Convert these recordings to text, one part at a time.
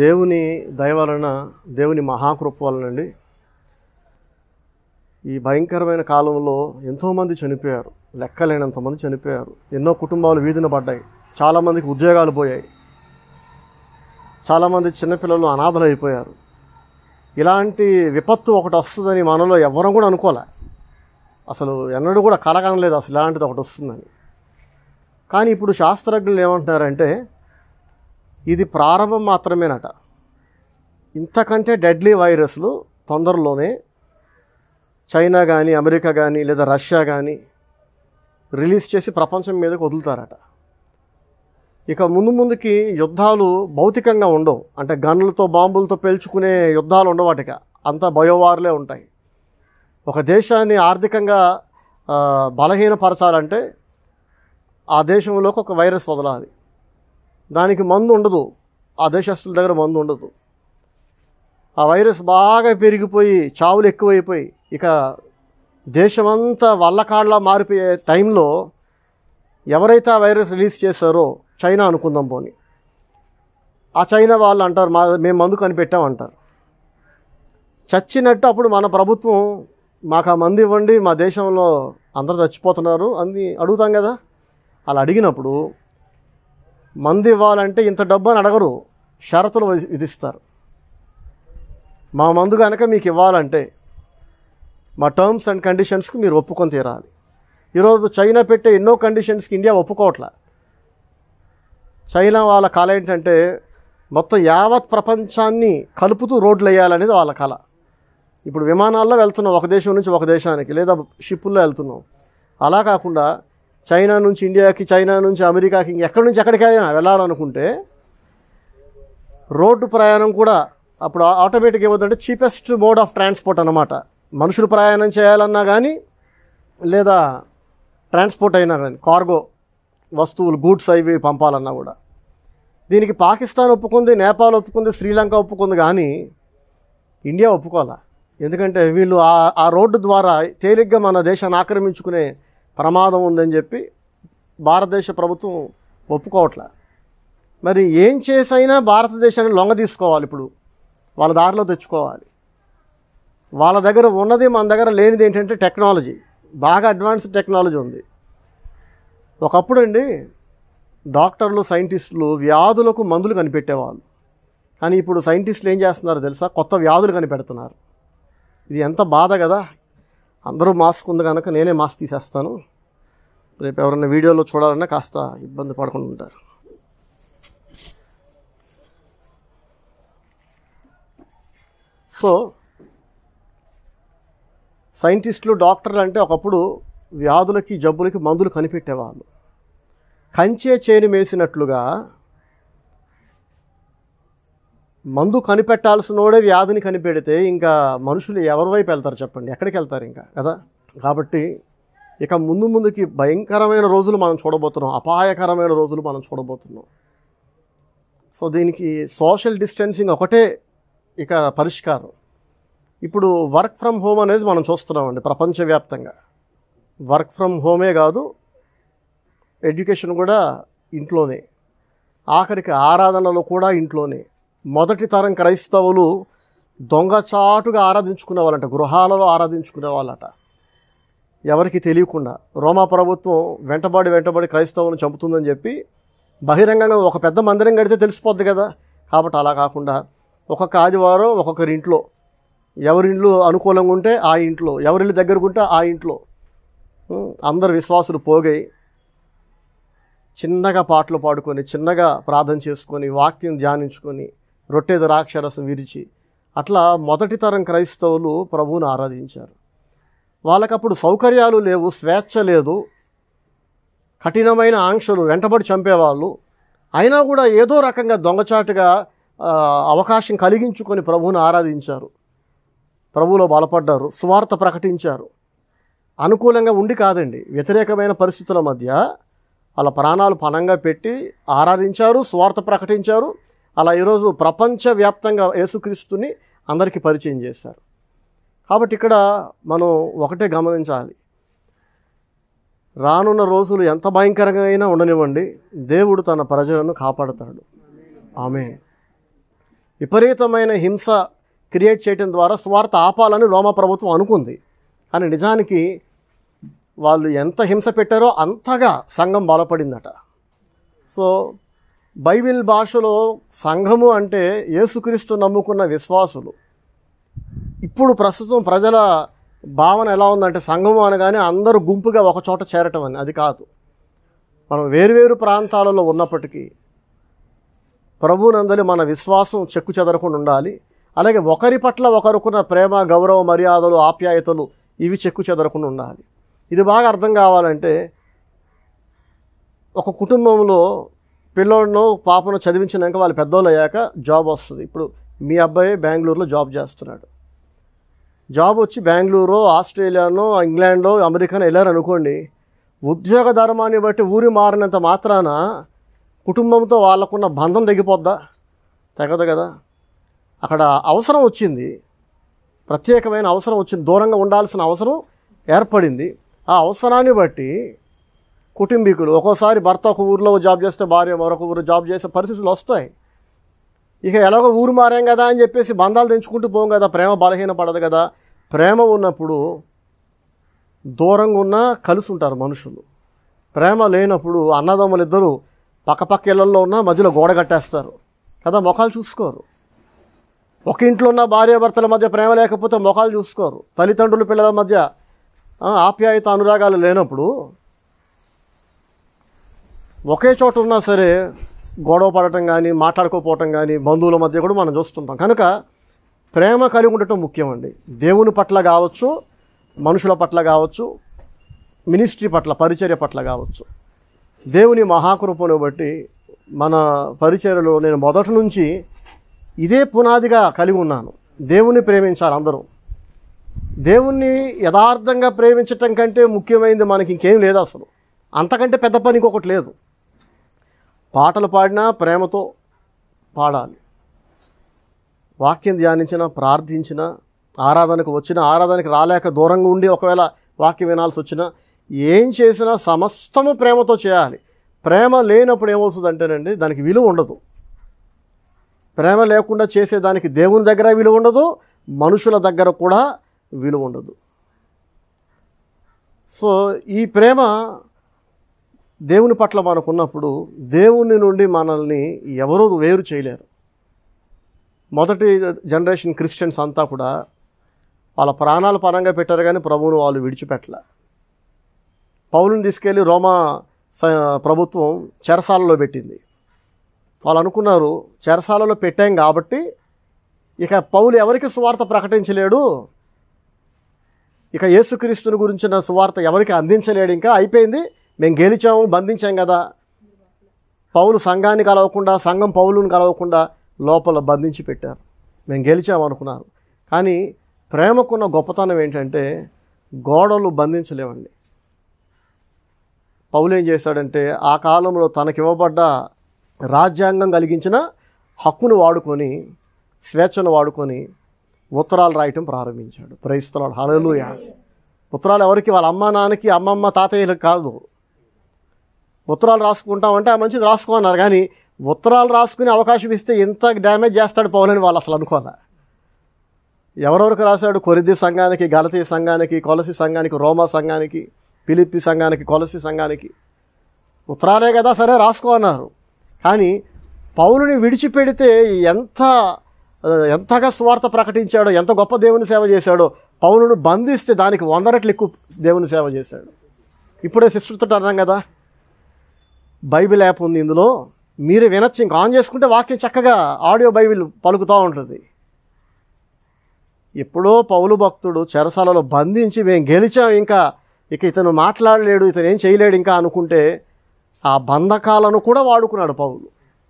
దేవుని దయవలన దేవుని మహాకృప వలనండి ఈ భయంకరమైన కాలంలో ఎంతోమంది చనిపోయారు లెక్కలేనంతమంది చనిపోయారు ఎన్నో కుటుంబాలు వీధిన పడ్డాయి చాలామందికి ఉద్యోగాలు పోయాయి చాలామంది చిన్నపిల్లలు అనాథలు అయిపోయారు ఇలాంటి విపత్తు ఒకటి వస్తుందని మనలో ఎవరం కూడా అనుకోలే అసలు ఎన్నడూ కూడా కలగనలేదు అసలు ఇలాంటిది ఒకటి వస్తుందని కానీ ఇప్పుడు శాస్త్రజ్ఞులు ఏమంటున్నారంటే ఇది ప్రారంభం మాత్రమేనట ఇంతకంటే డెడ్లీ వైరస్లు తొందరలోనే చైనా కానీ అమెరికా కానీ లేదా రష్యా కానీ రిలీజ్ చేసి ప్రపంచం మీదకి వదులుతారట ఇక ముందు ముందుకి యుద్ధాలు భౌతికంగా ఉండవు అంటే గన్నులతో బాంబులతో పేల్చుకునే యుద్ధాలు ఉండవు వాటిక అంతా బయోవార్లే ఉంటాయి ఒక దేశాన్ని ఆర్థికంగా బలహీనపరచాలంటే ఆ దేశంలోకి ఒక వైరస్ వదలాలి దానికి మందు ఉండదు ఆ దేశస్తుల దగ్గర మందు ఉండదు ఆ వైరస్ బాగా పెరిగిపోయి చావులు ఎక్కువైపోయి ఇక దేశమంతా వల్లకాళ్ళ మారిపోయే టైంలో ఎవరైతే ఆ వైరస్ రిలీజ్ చేశారో చైనా అనుకుందాం పోని ఆ చైనా వాళ్ళు అంటారు మా మేము మందు కనిపెట్టామంటారు చచ్చినట్టు అప్పుడు మన ప్రభుత్వం మాకు ఆ మంది ఇవ్వండి మా దేశంలో అందరు చచ్చిపోతున్నారు అని అడుగుతాం కదా అలా అడిగినప్పుడు మంది ఇవ్వాలంటే ఇంత డబ్బు అని అడగరు షరతులు విధిస్తారు మా మందు కనుక మీకు ఇవ్వాలంటే మా టర్మ్స్ అండ్ కండిషన్స్కి మీరు ఒప్పుకొని తీరాలి ఈరోజు చైనా పెట్టే ఎన్నో కండిషన్స్కి ఇండియా ఒప్పుకోవట్లా చైనా వాళ్ళ కళ ఏంటంటే మొత్తం యావత్ ప్రపంచాన్ని కలుపుతూ రోడ్లు వేయాలనేది వాళ్ళ కళ ఇప్పుడు విమానాల్లో వెళ్తున్నాం ఒక దేశం నుంచి ఒక దేశానికి లేదా షిప్పుల్లో వెళ్తున్నాం అలా కాకుండా చైనా నుంచి ఇండియాకి చైనా నుంచి అమెరికాకి ఎక్కడి నుంచి ఎక్కడికైనా వెళ్ళాలనుకుంటే రోడ్డు ప్రయాణం కూడా అప్పుడు ఆటోమేటిక్ ఏమవుతుందంటే చీపెస్ట్ మోడ్ ఆఫ్ ట్రాన్స్పోర్ట్ అనమాట మనుషులు ప్రయాణం చేయాలన్నా కానీ లేదా ట్రాన్స్పోర్ట్ అయినా కానీ కార్గో వస్తువులు గూడ్స్ అవి పంపాలన్నా కూడా దీనికి పాకిస్తాన్ ఒప్పుకుంది నేపాల్ ఒప్పుకుంది శ్రీలంక ఒప్పుకుంది కానీ ఇండియా ఒప్పుకోవాలా ఎందుకంటే వీళ్ళు ఆ రోడ్డు ద్వారా తేలిగ్గా మన దేశాన్ని ఆక్రమించుకునే ప్రమాదం ఉందని చెప్పి భారతదేశ ప్రభుత్వం ఒప్పుకోవట్లే మరి ఏం చేసైనా భారతదేశాన్ని లొంగ తీసుకోవాలి ఇప్పుడు వాళ్ళ దారిలో తెచ్చుకోవాలి వాళ్ళ దగ్గర ఉన్నది మన దగ్గర లేనిది ఏంటంటే టెక్నాలజీ బాగా అడ్వాన్స్డ్ టెక్నాలజీ ఉంది ఒకప్పుడు అండి డాక్టర్లు సైంటిస్టులు వ్యాధులకు మందులు కనిపెట్టేవాళ్ళు కానీ ఇప్పుడు సైంటిస్టులు ఏం చేస్తున్నారు తెలుసా కొత్త వ్యాధులు కనిపెడుతున్నారు ఇది ఎంత బాధ కదా అందరూ మాస్క్ ఉంది కనుక నేనే మాస్క్ తీసేస్తాను రేపు ఎవరైనా వీడియోలో చూడాలన్నా కాస్త ఇబ్బంది పడకుండా ఉంటారు సో సైంటిస్టులు డాక్టర్లు అంటే ఒకప్పుడు వ్యాధులకి జబ్బులకి మందులు కనిపెట్టేవాళ్ళు కంచే చేను మేసినట్లుగా మందు కనిపెట్టాల్సినోడే వ్యాధిని కనిపెడితే ఇంకా మనుషులు ఎవరి వైపు వెళ్తారు చెప్పండి ఎక్కడికి వెళ్తారు ఇంకా కదా కాబట్టి ఇక ముందు ముందుకి భయంకరమైన రోజులు మనం చూడబోతున్నాం అపాయకరమైన రోజులు మనం చూడబోతున్నాం సో దీనికి సోషల్ డిస్టెన్సింగ్ ఒకటే ఇక పరిష్కారం ఇప్పుడు వర్క్ ఫ్రమ్ హోమ్ అనేది మనం చూస్తున్నామండి ప్రపంచవ్యాప్తంగా వర్క్ ఫ్రమ్ హోమే కాదు ఎడ్యుకేషన్ కూడా ఇంట్లోనే ఆఖరికి ఆరాధనలో కూడా ఇంట్లోనే మొదటి తరం క్రైస్తవులు దొంగచాటుగా ఆరాధించుకునే వాళ్ళంట గృహాలలో ఆరాధించుకునే వాళ్ళట ఎవరికి తెలియకుండా రోమా ప్రభుత్వం వెంటబడి వెంటబడి క్రైస్తవులను చంపుతుందని చెప్పి బహిరంగంగా ఒక పెద్ద మందిరం కడితే తెలిసిపోద్ది కదా కాబట్టి అలా కాకుండా ఒక్కొక్క ఆదివారం ఒక్కొక్కరి ఇంట్లో ఎవరిండ్లు అనుకూలంగా ఉంటే ఆ ఇంట్లో ఎవరిళ్ళు దగ్గరకు ఉంటే ఆ ఇంట్లో అందరు విశ్వాసులు పోగై చిన్నగా పాటలు పాడుకొని చిన్నగా ప్రార్థన చేసుకొని వాక్యం ధ్యానించుకొని రొట్టె ద్రాక్షరసం విరిచి అట్లా మొదటి తరం క్రైస్తవులు ప్రభువును ఆరాధించారు వాళ్ళకప్పుడు సౌకర్యాలు లేవు స్వేచ్ఛ లేదు కఠినమైన ఆంక్షలు వెంటబడి చంపేవాళ్ళు అయినా కూడా ఏదో రకంగా దొంగచాటుగా అవకాశం కలిగించుకొని ప్రభువును ఆరాధించారు ప్రభువులో బలపడ్డారు స్వార్త ప్రకటించారు అనుకూలంగా ఉండి కాదండి వ్యతిరేకమైన పరిస్థితుల మధ్య వాళ్ళ ప్రాణాలు పణంగా పెట్టి ఆరాధించారు స్వార్థ ప్రకటించారు అలా ఈరోజు ప్రపంచవ్యాప్తంగా యేసుక్రీస్తుని అందరికీ పరిచయం చేశారు కాబట్టి ఇక్కడ మనం ఒకటే గమనించాలి రానున్న రోజులు ఎంత భయంకరంగా అయినా ఉండనివ్వండి దేవుడు తన ప్రజలను కాపాడతాడు ఆమె విపరీతమైన హింస క్రియేట్ చేయడం ద్వారా స్వార్థ ఆపాలని రోమ ప్రభుత్వం అనుకుంది కానీ నిజానికి వాళ్ళు ఎంత హింస పెట్టారో అంతగా సంఘం బలపడిందట సో బైబిల్ భాషలో సంఘము అంటే యేసుక్రీస్తు నమ్ముకున్న విశ్వాసులు ఇప్పుడు ప్రస్తుతం ప్రజల భావన ఎలా ఉందంటే సంఘము అనగానే అందరూ గుంపుగా ఒకచోట చేరటం అని అది కాదు మనం వేరువేరు ప్రాంతాలలో ఉన్నప్పటికీ ప్రభునందలి మన విశ్వాసం చెక్కు చెదరకుండా ఉండాలి అలాగే ఒకరి పట్ల ఒకరుకున్న ప్రేమ గౌరవ మర్యాదలు ఆప్యాయతలు ఇవి చెక్కు చెదరకుండా ఉండాలి ఇది బాగా అర్థం కావాలంటే ఒక కుటుంబంలో పిల్లోడ్ను పాపను చదివించినాక వాళ్ళు పెద్దోళ్ళు అయ్యాక జాబ్ వస్తుంది ఇప్పుడు మీ అబ్బాయి బెంగళూరులో జాబ్ చేస్తున్నాడు జాబ్ వచ్చి బెంగళూరు ఆస్ట్రేలియానో ఇంగ్లాండ్లో అమెరికానో వెళ్ళారనుకోండి ఉద్యోగ ధర్మాన్ని బట్టి ఊరి మారినంత మాత్రాన కుటుంబంతో వాళ్ళకున్న బంధం తగ్గిపోద్దా తగ్గదు కదా అక్కడ అవసరం వచ్చింది ప్రత్యేకమైన అవసరం వచ్చింది దూరంగా ఉండాల్సిన అవసరం ఏర్పడింది ఆ అవసరాన్ని బట్టి కుటుంబీకులు ఒక్కోసారి భర్త ఒక ఊరిలో జాబ్ చేస్తే భార్య మరొక ఊరు జాబ్ చేసే పరిస్థితులు వస్తాయి ఇక ఎలాగో ఊరు మారాం కదా అని చెప్పేసి బంధాలు తెంచుకుంటూ పోం కదా ప్రేమ బలహీన పడదు కదా ప్రేమ ఉన్నప్పుడు దూరంగా ఉన్నా కలిసి ఉంటారు మనుషులు ప్రేమ లేనప్పుడు అన్నదమ్ములు ఇద్దరు పక్కపక్క ఇళ్లలో ఉన్నా మధ్యలో గోడ కట్టేస్తారు కదా మొఖాలు చూసుకోరు ఒక ఇంట్లో ఉన్న భార్యాభర్తల మధ్య ప్రేమ లేకపోతే మొఖాలు చూసుకోరు తల్లిదండ్రులు పిల్లల మధ్య ఆప్యాయత అనురాగాలు లేనప్పుడు ఒకే చోట ఉన్నా సరే గొడవ పడటం కానీ మాట్లాడుకోపోవటం కానీ బంధువుల మధ్య కూడా మనం చూస్తుంటాం కనుక ప్రేమ కలిగి ఉండటం ముఖ్యమండి దేవుని పట్ల కావచ్చు మనుషుల పట్ల కావచ్చు మినిస్ట్రీ పట్ల పరిచర్య పట్ల కావచ్చు దేవుని మహాకృపను బట్టి మన పరిచర్యలో నేను మొదటి నుంచి ఇదే పునాదిగా కలిగి ఉన్నాను దేవుని ప్రేమించాలి అందరూ దేవుణ్ణి యథార్థంగా ప్రేమించటం కంటే ముఖ్యమైనది మనకి ఇంకేం లేదు అసలు అంతకంటే పెద్ద పని ఇంకొకటి లేదు పాటలు పాడినా ప్రేమతో పాడాలి వాక్యం ధ్యానించిన ప్రార్థించిన ఆరాధనకు వచ్చిన ఆరాధనకు రాలేక దూరంగా ఉండి ఒకవేళ వాక్యం వినాల్సి వచ్చినా ఏం చేసినా సమస్తము ప్రేమతో చేయాలి ప్రేమ లేనప్పుడు ఏమవుతుంది అంటేనండి దానికి విలువ ఉండదు ప్రేమ లేకుండా చేసేదానికి దేవుని దగ్గర విలువ ఉండదు మనుషుల దగ్గర కూడా విలువ ఉండదు సో ఈ ప్రేమ దేవుని పట్ల మనకున్నప్పుడు దేవుని నుండి మనల్ని ఎవరూ వేరు చేయలేరు మొదటి జనరేషన్ క్రిస్టియన్స్ అంతా కూడా వాళ్ళ ప్రాణాలు పరంగా పెట్టారు కానీ ప్రభువును వాళ్ళు విడిచిపెట్టలే పౌలుని తీసుకెళ్ళి రోమా ప్రభుత్వం చెరసాలలో పెట్టింది వాళ్ళు అనుకున్నారు చెరసాలలో పెట్టాం కాబట్టి ఇక పౌలు ఎవరికి సువార్త ప్రకటించలేడు ఇక యేసుక్రీస్తుని గురించిన సువార్త ఎవరికి అందించలేడు ఇంకా అయిపోయింది మేము గెలిచాము బంధించాం కదా పౌలు సంఘాన్ని కలవకుండా సంఘం పౌలుని కలవకుండా లోపల బంధించి పెట్టారు మేము గెలిచాము అనుకున్నారు కానీ ప్రేమకున్న గొప్పతనం ఏంటంటే గోడలు బంధించలేవండి పౌలు ఏం చేశాడంటే ఆ కాలంలో తనకివ్వబడ్డ రాజ్యాంగం కలిగించిన హక్కును వాడుకొని స్వేచ్ఛను వాడుకొని ఉత్తరాలు రాయటం ప్రారంభించాడు ప్రైస్తలాడు హలలుయా ఉత్తరాలు ఎవరికి వాళ్ళ అమ్మ నాన్నకి అమ్మమ్మ తాతయ్యలకు కాదు ఉత్తరాలు రాసుకుంటామంటే ఆ మంచిది రాసుకో అన్నారు కానీ ఉత్తరాలు రాసుకునే అవకాశం ఇస్తే ఇంత డ్యామేజ్ చేస్తాడు పవన్ అని వాళ్ళు అసలు అనుకోదా ఎవరెవరికి రాశాడు కొరిది సంఘానికి గలతీ సంఘానికి కొలసి సంఘానికి రోమా సంఘానికి పిలిపి సంఘానికి కొలసి సంఘానికి ఉత్తరాలే కదా సరే రాసుకో అన్నారు కానీ పౌలుని విడిచిపెడితే ఎంత ఎంతగా స్వార్థ ప్రకటించాడో ఎంత గొప్ప దేవుని సేవ చేశాడో పౌలును బంధిస్తే దానికి వంద రెట్లు ఎక్కువ దేవుని సేవ చేశాడు ఇప్పుడే సిస్టర్తో అన్నాం కదా బైబిల్ యాప్ ఉంది ఇందులో మీరు వినొచ్చు ఇంకా ఆన్ చేసుకుంటే వాక్యం చక్కగా ఆడియో బైబిల్ పలుకుతూ ఉంటుంది ఎప్పుడో పౌలు భక్తుడు చెరసాలలో బంధించి మేము గెలిచాం ఇంకా ఇక ఇతను మాట్లాడలేడు ఇతను ఏం చేయలేడు ఇంకా అనుకుంటే ఆ బంధకాలను కూడా వాడుకున్నాడు పౌలు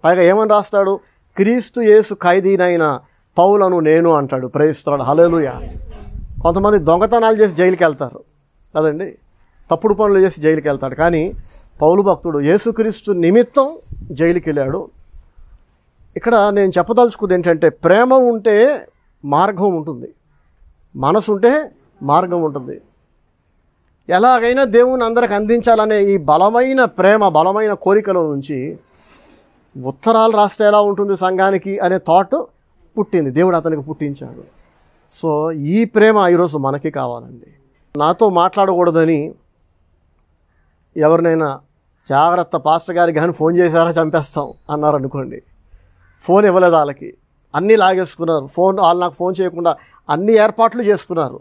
పైగా ఏమని రాస్తాడు క్రీస్తు యేసు ఖైదీనైన పౌలను నేను అంటాడు ప్రేమిస్తున్నాడు హలేలుయ కొంతమంది దొంగతనాలు చేసి జైలుకి వెళ్తారు కదండి తప్పుడు పనులు చేసి జైలుకి వెళ్తాడు కానీ పౌలు భక్తుడు యేసుక్రీస్తు నిమిత్తం జైలుకి వెళ్ళాడు ఇక్కడ నేను చెప్పదలుచుకుంది ఏంటంటే ప్రేమ ఉంటే మార్గం ఉంటుంది మనసు ఉంటే మార్గం ఉంటుంది ఎలాగైనా దేవుని అందరికి అందించాలనే ఈ బలమైన ప్రేమ బలమైన కోరికల నుంచి ఉత్తరాలు రాస్తే ఎలా ఉంటుంది సంఘానికి అనే థాట్ పుట్టింది దేవుడు అతనికి పుట్టించాడు సో ఈ ప్రేమ ఈరోజు మనకి కావాలండి నాతో మాట్లాడకూడదని ఎవరినైనా జాగ్రత్త పాస్టర్ గారికి కానీ ఫోన్ చేశారా చంపేస్తాం అన్నారు అనుకోండి ఫోన్ ఇవ్వలేదు వాళ్ళకి అన్నీ లాగేసుకున్నారు ఫోన్ వాళ్ళు నాకు ఫోన్ చేయకుండా అన్ని ఏర్పాట్లు చేసుకున్నారు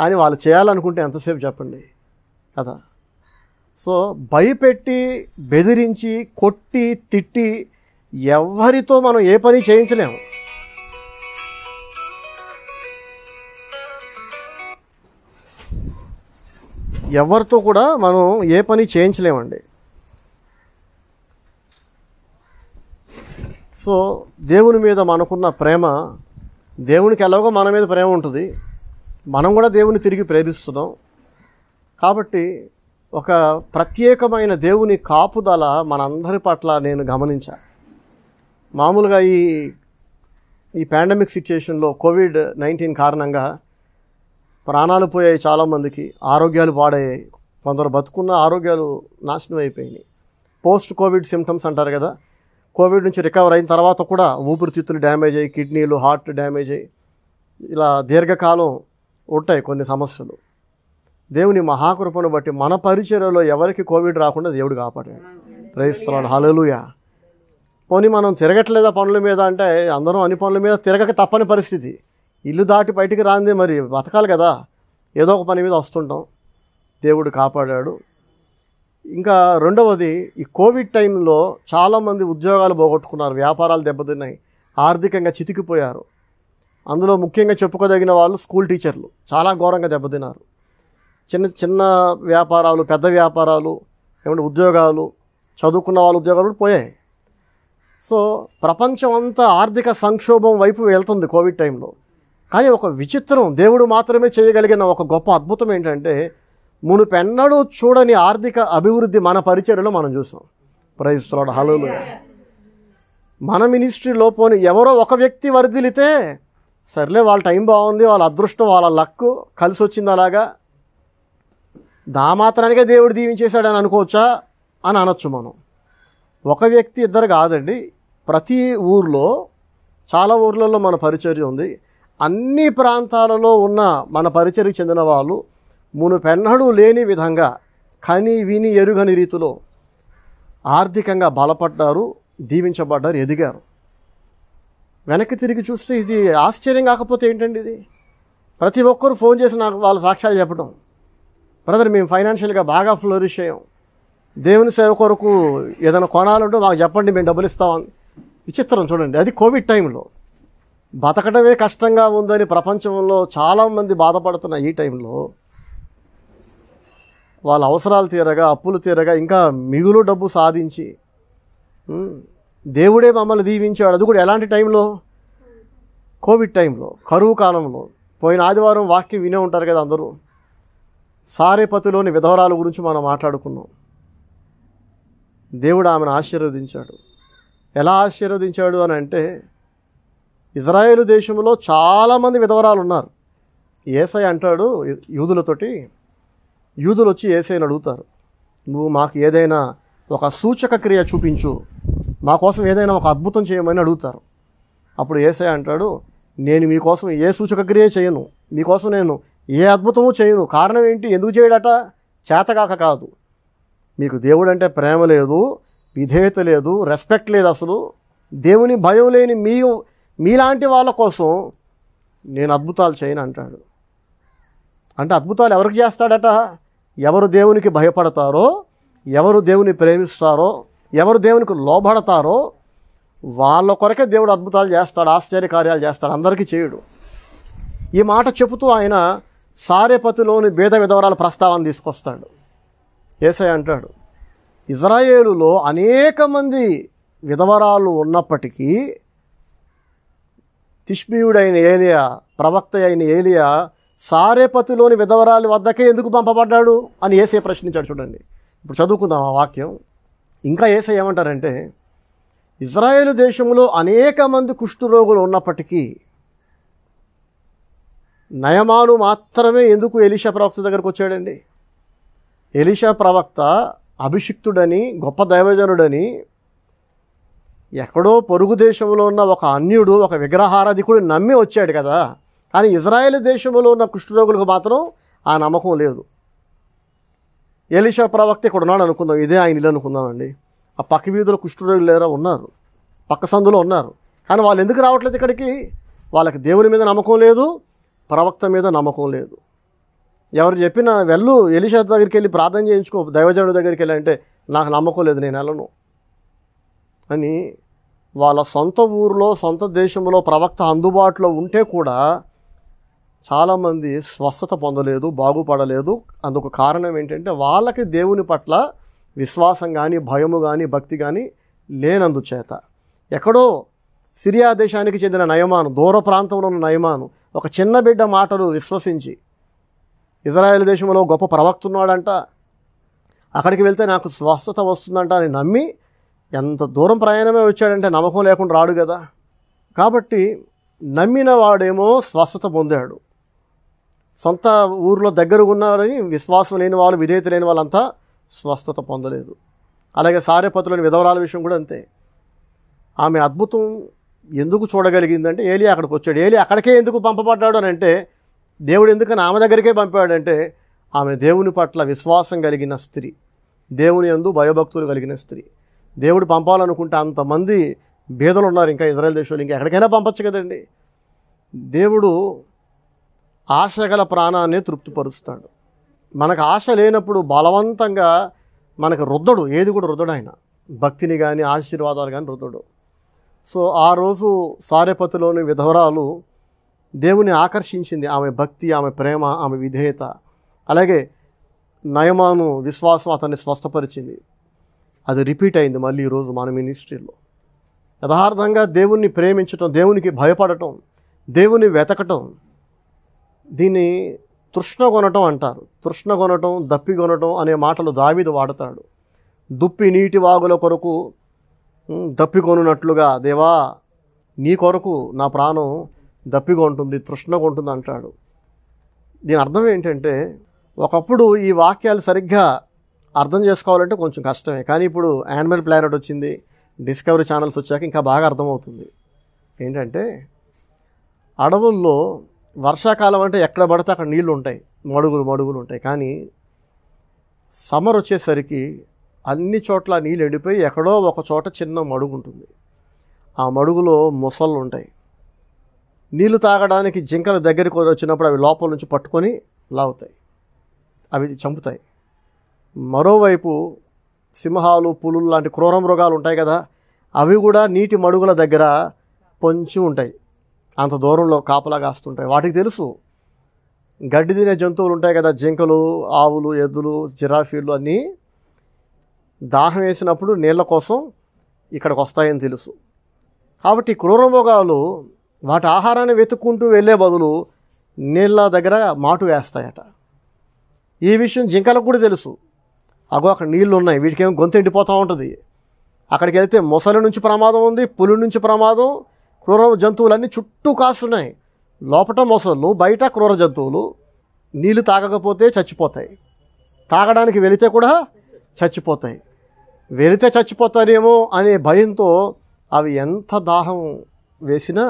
కానీ వాళ్ళు చేయాలనుకుంటే ఎంతసేపు చెప్పండి కదా సో భయపెట్టి బెదిరించి కొట్టి తిట్టి ఎవరితో మనం ఏ పని చేయించలేము ఎవరితో కూడా మనం ఏ పని చేయించలేమండి సో దేవుని మీద మనకున్న ప్రేమ దేవునికి ఎలాగో మన మీద ప్రేమ ఉంటుంది మనం కూడా దేవుని తిరిగి ప్రేమిస్తున్నాం కాబట్టి ఒక ప్రత్యేకమైన దేవుని కాపుదల మనందరి పట్ల నేను గమనించా మామూలుగా ఈ ఈ పాండమిక్ సిచ్యుయేషన్లో కోవిడ్ నైన్టీన్ కారణంగా ప్రాణాలు పోయాయి చాలామందికి ఆరోగ్యాలు పాడయ్యాయి కొందరు బతుకున్న ఆరోగ్యాలు నాశనం అయిపోయినాయి పోస్ట్ కోవిడ్ సిమ్టమ్స్ అంటారు కదా కోవిడ్ నుంచి రికవర్ అయిన తర్వాత కూడా ఊపిరితిత్తులు డ్యామేజ్ అయ్యి కిడ్నీలు హార్ట్ డ్యామేజ్ అయ్యి ఇలా దీర్ఘకాలం ఉంటాయి కొన్ని సమస్యలు దేవుని మహాకృపను బట్టి మన పరిచయలో ఎవరికి కోవిడ్ రాకుండా దేవుడు కాపాడాడు ప్రయత్నాలు హలలుయా పోనీ మనం తిరగట్లేదా పనుల మీద అంటే అందరం అన్ని పనుల మీద తిరగక తప్పని పరిస్థితి ఇల్లు దాటి బయటికి రాంది మరి బతకాలి కదా ఏదో ఒక పని మీద వస్తుంటాం దేవుడు కాపాడాడు ఇంకా రెండవది ఈ కోవిడ్ టైంలో చాలామంది ఉద్యోగాలు పోగొట్టుకున్నారు వ్యాపారాలు దెబ్బతిన్నాయి ఆర్థికంగా చితికిపోయారు అందులో ముఖ్యంగా చెప్పుకోదగిన వాళ్ళు స్కూల్ టీచర్లు చాలా ఘోరంగా దెబ్బతిన్నారు చిన్న చిన్న వ్యాపారాలు పెద్ద వ్యాపారాలు ఏమంటే ఉద్యోగాలు చదువుకున్న వాళ్ళ ఉద్యోగాలు కూడా పోయాయి సో ప్రపంచం అంతా ఆర్థిక సంక్షోభం వైపు వెళ్తుంది కోవిడ్ టైంలో కానీ ఒక విచిత్రం దేవుడు మాత్రమే చేయగలిగిన ఒక గొప్ప అద్భుతం ఏంటంటే మునుపెన్నడూ చూడని ఆర్థిక అభివృద్ధి మన పరిచయలో మనం చూసాం ప్రయత్నిస్తున్నాడు హలో మన మినిస్ట్రీలో పోని ఎవరో ఒక వ్యక్తి వర్ధిలితే సర్లే వాళ్ళ టైం బాగుంది వాళ్ళ అదృష్టం వాళ్ళ లక్ కలిసి వచ్చింది అలాగా దామాత్రానికే దేవుడు అని అనుకోవచ్చా అని అనొచ్చు మనం ఒక వ్యక్తి ఇద్దరు కాదండి ప్రతి ఊర్లో చాలా ఊర్లలో మన పరిచర్య ఉంది అన్ని ప్రాంతాలలో ఉన్న మన పరిచయం చెందిన వాళ్ళు మునుపెన్నడూ లేని విధంగా కని విని ఎరుగని రీతిలో ఆర్థికంగా బలపడ్డారు దీవించబడ్డారు ఎదిగారు వెనక్కి తిరిగి చూస్తే ఇది ఆశ్చర్యం కాకపోతే ఏంటండి ఇది ప్రతి ఒక్కరు ఫోన్ చేసి నాకు వాళ్ళ సాక్ష్యాలు చెప్పడం బ్రదర్ మేము ఫైనాన్షియల్గా బాగా ఫ్లోరిష్ అయ్యాం దేవుని సేవ కొరకు ఏదైనా కొనాలంటే మాకు చెప్పండి మేము డబ్బులు ఇస్తామని విచిత్రం చూడండి అది కోవిడ్ టైంలో బతకడమే కష్టంగా ఉందని ప్రపంచంలో చాలామంది బాధపడుతున్న ఈ టైంలో వాళ్ళ అవసరాలు తీరగా అప్పులు తీరగా ఇంకా మిగులు డబ్బు సాధించి దేవుడే మమ్మల్ని దీవించాడు అది కూడా ఎలాంటి టైంలో కోవిడ్ టైంలో కరువు కాలంలో పోయిన ఆదివారం వాక్యం వినే ఉంటారు కదా అందరూ సారేపతిలోని విధవరాల గురించి మనం మాట్లాడుకున్నాం దేవుడు ఆమెను ఆశీర్వదించాడు ఎలా ఆశీర్వదించాడు అని అంటే ఇజ్రాయేలు దేశంలో చాలామంది విధవరాలు ఉన్నారు ఏసై అంటాడు యూదులతోటి యూదులు వచ్చి ఏసైని అడుగుతారు నువ్వు మాకు ఏదైనా ఒక సూచక క్రియ చూపించు మా కోసం ఏదైనా ఒక అద్భుతం చేయమని అడుగుతారు అప్పుడు ఏసై అంటాడు నేను మీకోసం ఏ సూచక క్రియ చేయను మీకోసం నేను ఏ అద్భుతము చేయను కారణం ఏంటి ఎందుకు చేయడట చేతగాక కాదు మీకు దేవుడు అంటే ప్రేమ లేదు విధేయత లేదు రెస్పెక్ట్ లేదు అసలు దేవుని భయం లేని మీ మీలాంటి వాళ్ళ కోసం నేను అద్భుతాలు చేయను అంటాడు అంటే అద్భుతాలు ఎవరికి చేస్తాడట ఎవరు దేవునికి భయపడతారో ఎవరు దేవుని ప్రేమిస్తారో ఎవరు దేవునికి లోబడతారో వాళ్ళ కొరకే దేవుడు అద్భుతాలు చేస్తాడు ఆశ్చర్యకార్యాలు చేస్తాడు అందరికీ చేయడు ఈ మాట చెబుతూ ఆయన సారేపతిలోని భేద విధవరాల ప్రస్తావన తీసుకొస్తాడు ఏసై అంటాడు ఇజ్రాయేలులో అనేక మంది విధవరాలు ఉన్నప్పటికీ తిష్మీయుడైన ఏలియా ప్రవక్త అయిన ఏలియా సారేపతిలోని విధవరాలు వద్దకే ఎందుకు పంపబడ్డాడు అని ఏసే ప్రశ్నించాడు చూడండి ఇప్పుడు చదువుకుందాం ఆ వాక్యం ఇంకా ఏసే ఏమంటారంటే ఇజ్రాయేల్ దేశంలో అనేక మంది కుష్ఠరోగులు ఉన్నప్పటికీ నయమాను మాత్రమే ఎందుకు ఎలీషా ప్రవక్త దగ్గరకు వచ్చాడండి ఎలీషా ప్రవక్త అభిషిక్తుడని గొప్ప దైవజనుడని ఎక్కడో పొరుగు దేశంలో ఉన్న ఒక అన్యుడు ఒక విగ్రహారాధికుడు నమ్మి వచ్చాడు కదా కానీ ఇజ్రాయేల్ దేశంలో ఉన్న కుష్ఠరోగులకు మాత్రం ఆ నమ్మకం లేదు ఎలిషా ప్రవక్త ఇక్కడ ఉన్నాడు అనుకుందాం ఇదే ఆయన ఇల్లు అనుకుందామండి ఆ పక్క వీధుల కుష్ఠరోగులు లేరా ఉన్నారు పక్క సందులో ఉన్నారు కానీ వాళ్ళు ఎందుకు రావట్లేదు ఇక్కడికి వాళ్ళకి దేవుని మీద నమ్మకం లేదు ప్రవక్త మీద నమ్మకం లేదు ఎవరు చెప్పినా వెళ్ళు ఎలిషా దగ్గరికి వెళ్ళి ప్రార్థన చేయించుకో దైవజనుడి దగ్గరికి వెళ్ళి అంటే నాకు నమ్మకం లేదు నేను వెళ్ళను అని వాళ్ళ సొంత ఊరిలో సొంత దేశంలో ప్రవక్త అందుబాటులో ఉంటే కూడా చాలామంది స్వస్థత పొందలేదు బాగుపడలేదు అందుకు కారణం ఏంటంటే వాళ్ళకి దేవుని పట్ల విశ్వాసం కానీ భయము కానీ భక్తి కానీ లేనందుచేత ఎక్కడో సిరియా దేశానికి చెందిన నయమాను దూర ప్రాంతంలో ఉన్న నయమాను ఒక చిన్న బిడ్డ మాటలు విశ్వసించి ఇజ్రాయెల్ దేశంలో గొప్ప ప్రవక్తున్నాడంట అక్కడికి వెళ్తే నాకు స్వస్థత వస్తుందంట అని నమ్మి ఎంత దూరం ప్రయాణమే వచ్చాడంటే నమ్మకం లేకుండా రాడు కదా కాబట్టి నమ్మిన వాడేమో స్వస్థత పొందాడు సొంత ఊర్లో దగ్గర ఉన్నారని విశ్వాసం లేని వాళ్ళు విధేయత లేని వాళ్ళంతా స్వస్థత పొందలేదు అలాగే సారేపతులని విధవరాల విషయం కూడా అంతే ఆమె అద్భుతం ఎందుకు చూడగలిగిందంటే ఏలి అక్కడికి వచ్చాడు ఏలి అక్కడికే ఎందుకు పంపబడ్డాడు అని అంటే దేవుడు ఎందుకని ఆమె దగ్గరికే పంపాడంటే ఆమె దేవుని పట్ల విశ్వాసం కలిగిన స్త్రీ దేవుని ఎందు భయభక్తులు కలిగిన స్త్రీ దేవుడు పంపాలనుకుంటే అంతమంది భేదలు ఉన్నారు ఇంకా ఇజ్రాయల్ దేశంలో ఇంకా ఎక్కడికైనా పంపచ్చు కదండి దేవుడు ఆశ గల ప్రాణాన్ని తృప్తిపరుస్తాడు మనకు ఆశ లేనప్పుడు బలవంతంగా మనకు రుద్దడు ఏది కూడా రుద్దడు ఆయన భక్తిని కానీ ఆశీర్వాదాలు కానీ రుద్దడు సో ఆ రోజు సారేపతిలోని విధవరాలు దేవుని ఆకర్షించింది ఆమె భక్తి ఆమె ప్రేమ ఆమె విధేయత అలాగే నయమాను విశ్వాసం అతన్ని స్వస్థపరిచింది అది రిపీట్ అయింది మళ్ళీ ఈరోజు మన మినిస్ట్రీలో యథార్థంగా దేవుణ్ణి ప్రేమించటం దేవునికి భయపడటం దేవుని వెతకటం దీన్ని తృష్ణ కొనటం అంటారు తృష్ణ కొనటం దప్పి కొనటం అనే మాటలు దావిదు వాడతాడు దుప్పి నీటి వాగుల కొరకు దప్పి కొనున్నట్లుగా దేవా నీ కొరకు నా ప్రాణం దప్పిగా ఉంటుంది తృష్ణగా ఉంటుంది అంటాడు దీని అర్థం ఏంటంటే ఒకప్పుడు ఈ వాక్యాలు సరిగ్గా అర్థం చేసుకోవాలంటే కొంచెం కష్టమే కానీ ఇప్పుడు యానిమల్ ప్లానెట్ వచ్చింది డిస్కవరీ ఛానల్స్ వచ్చాక ఇంకా బాగా అర్థమవుతుంది ఏంటంటే అడవుల్లో వర్షాకాలం అంటే ఎక్కడ పడితే అక్కడ నీళ్ళు ఉంటాయి మడుగులు మడుగులు ఉంటాయి కానీ సమ్మర్ వచ్చేసరికి అన్ని చోట్ల నీళ్ళు ఎండిపోయి ఎక్కడో ఒక చోట చిన్న మడుగు ఉంటుంది ఆ మడుగులో మొసళ్ళు ఉంటాయి నీళ్లు తాగడానికి జింకల దగ్గరికి వచ్చినప్పుడు అవి లోపల నుంచి పట్టుకొని లాగుతాయి అవి చంపుతాయి మరోవైపు సింహాలు పులులు లాంటి క్రూర మృగాలు ఉంటాయి కదా అవి కూడా నీటి మడుగుల దగ్గర పొంచి ఉంటాయి అంత దూరంలో కాపలా కాస్తుంటాయి వాటికి తెలుసు గడ్డి తినే జంతువులు ఉంటాయి కదా జింకలు ఆవులు ఎద్దులు జిరాఫీలు అన్నీ దాహం వేసినప్పుడు నీళ్ళ కోసం ఇక్కడికి వస్తాయని తెలుసు కాబట్టి మృగాలు వాటి ఆహారాన్ని వెతుక్కుంటూ వెళ్ళే బదులు నీళ్ళ దగ్గర మాటు వేస్తాయట ఈ విషయం జింకలకు కూడా తెలుసు అగో అక్కడ నీళ్లు ఉన్నాయి వీటికేమో గొంతు ఎండిపోతూ ఉంటుంది అక్కడికి వెళ్తే మొసలి నుంచి ప్రమాదం ఉంది పులి నుంచి ప్రమాదం క్రూర జంతువులన్నీ చుట్టూ కాస్తున్నాయి లోపట మొసళ్ళు బయట క్రూర జంతువులు నీళ్ళు తాగకపోతే చచ్చిపోతాయి తాగడానికి వెళితే కూడా చచ్చిపోతాయి వెళితే చచ్చిపోతారేమో అనే భయంతో అవి ఎంత దాహం వేసినా